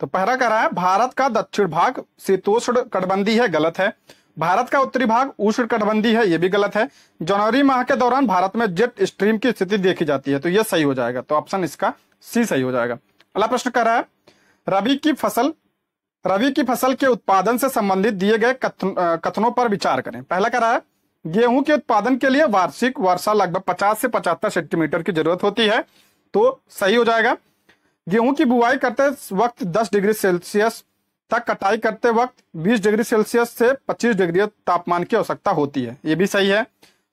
तो पहला कह रहा है भारत का दक्षिण भाग शीतोष्ण कटबंदी है गलत है भारत का उत्तरी भाग उष्ण कटबंदी है यह भी गलत है जनवरी माह के दौरान भारत में जेट स्ट्रीम की स्थिति देखी जाती है तो यह सही हो जाएगा तो ऑप्शन इसका सी सही हो जाएगा अगला प्रश्न कह रहा है रबी की फसल रवि की फसल के उत्पादन से संबंधित दिए गए कथन, कथनों पर विचार करें पहला कह रहा है गेहूं के उत्पादन के लिए वार्षिक वर्षा लगभग 50 से 75 सेंटीमीटर की जरूरत होती है तो सही हो जाएगा गेहूं की बुआई करते वक्त 10 डिग्री सेल्सियस तक कटाई करते वक्त 20 डिग्री सेल्सियस से 25 डिग्री तापमान की आवश्यकता होती है ये भी सही है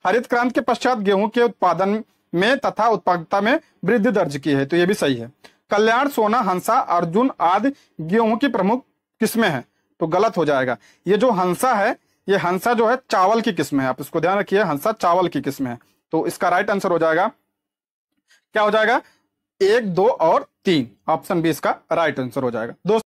हरित क्रांति के पश्चात गेहूं के उत्पादन में तथा उत्पादकता में वृद्धि दर्ज की है तो ये भी सही है कल्याण सोना हंसा अर्जुन आदि गेहूं की प्रमुख किस्में हैं तो गलत हो जाएगा ये जो हंसा है ये हंसा जो है चावल की किस्म है आप इसको ध्यान रखिए हंसा चावल की किस्म है तो इसका राइट आंसर हो जाएगा क्या हो जाएगा एक दो और तीन ऑप्शन बी इसका राइट आंसर हो जाएगा दोस्तों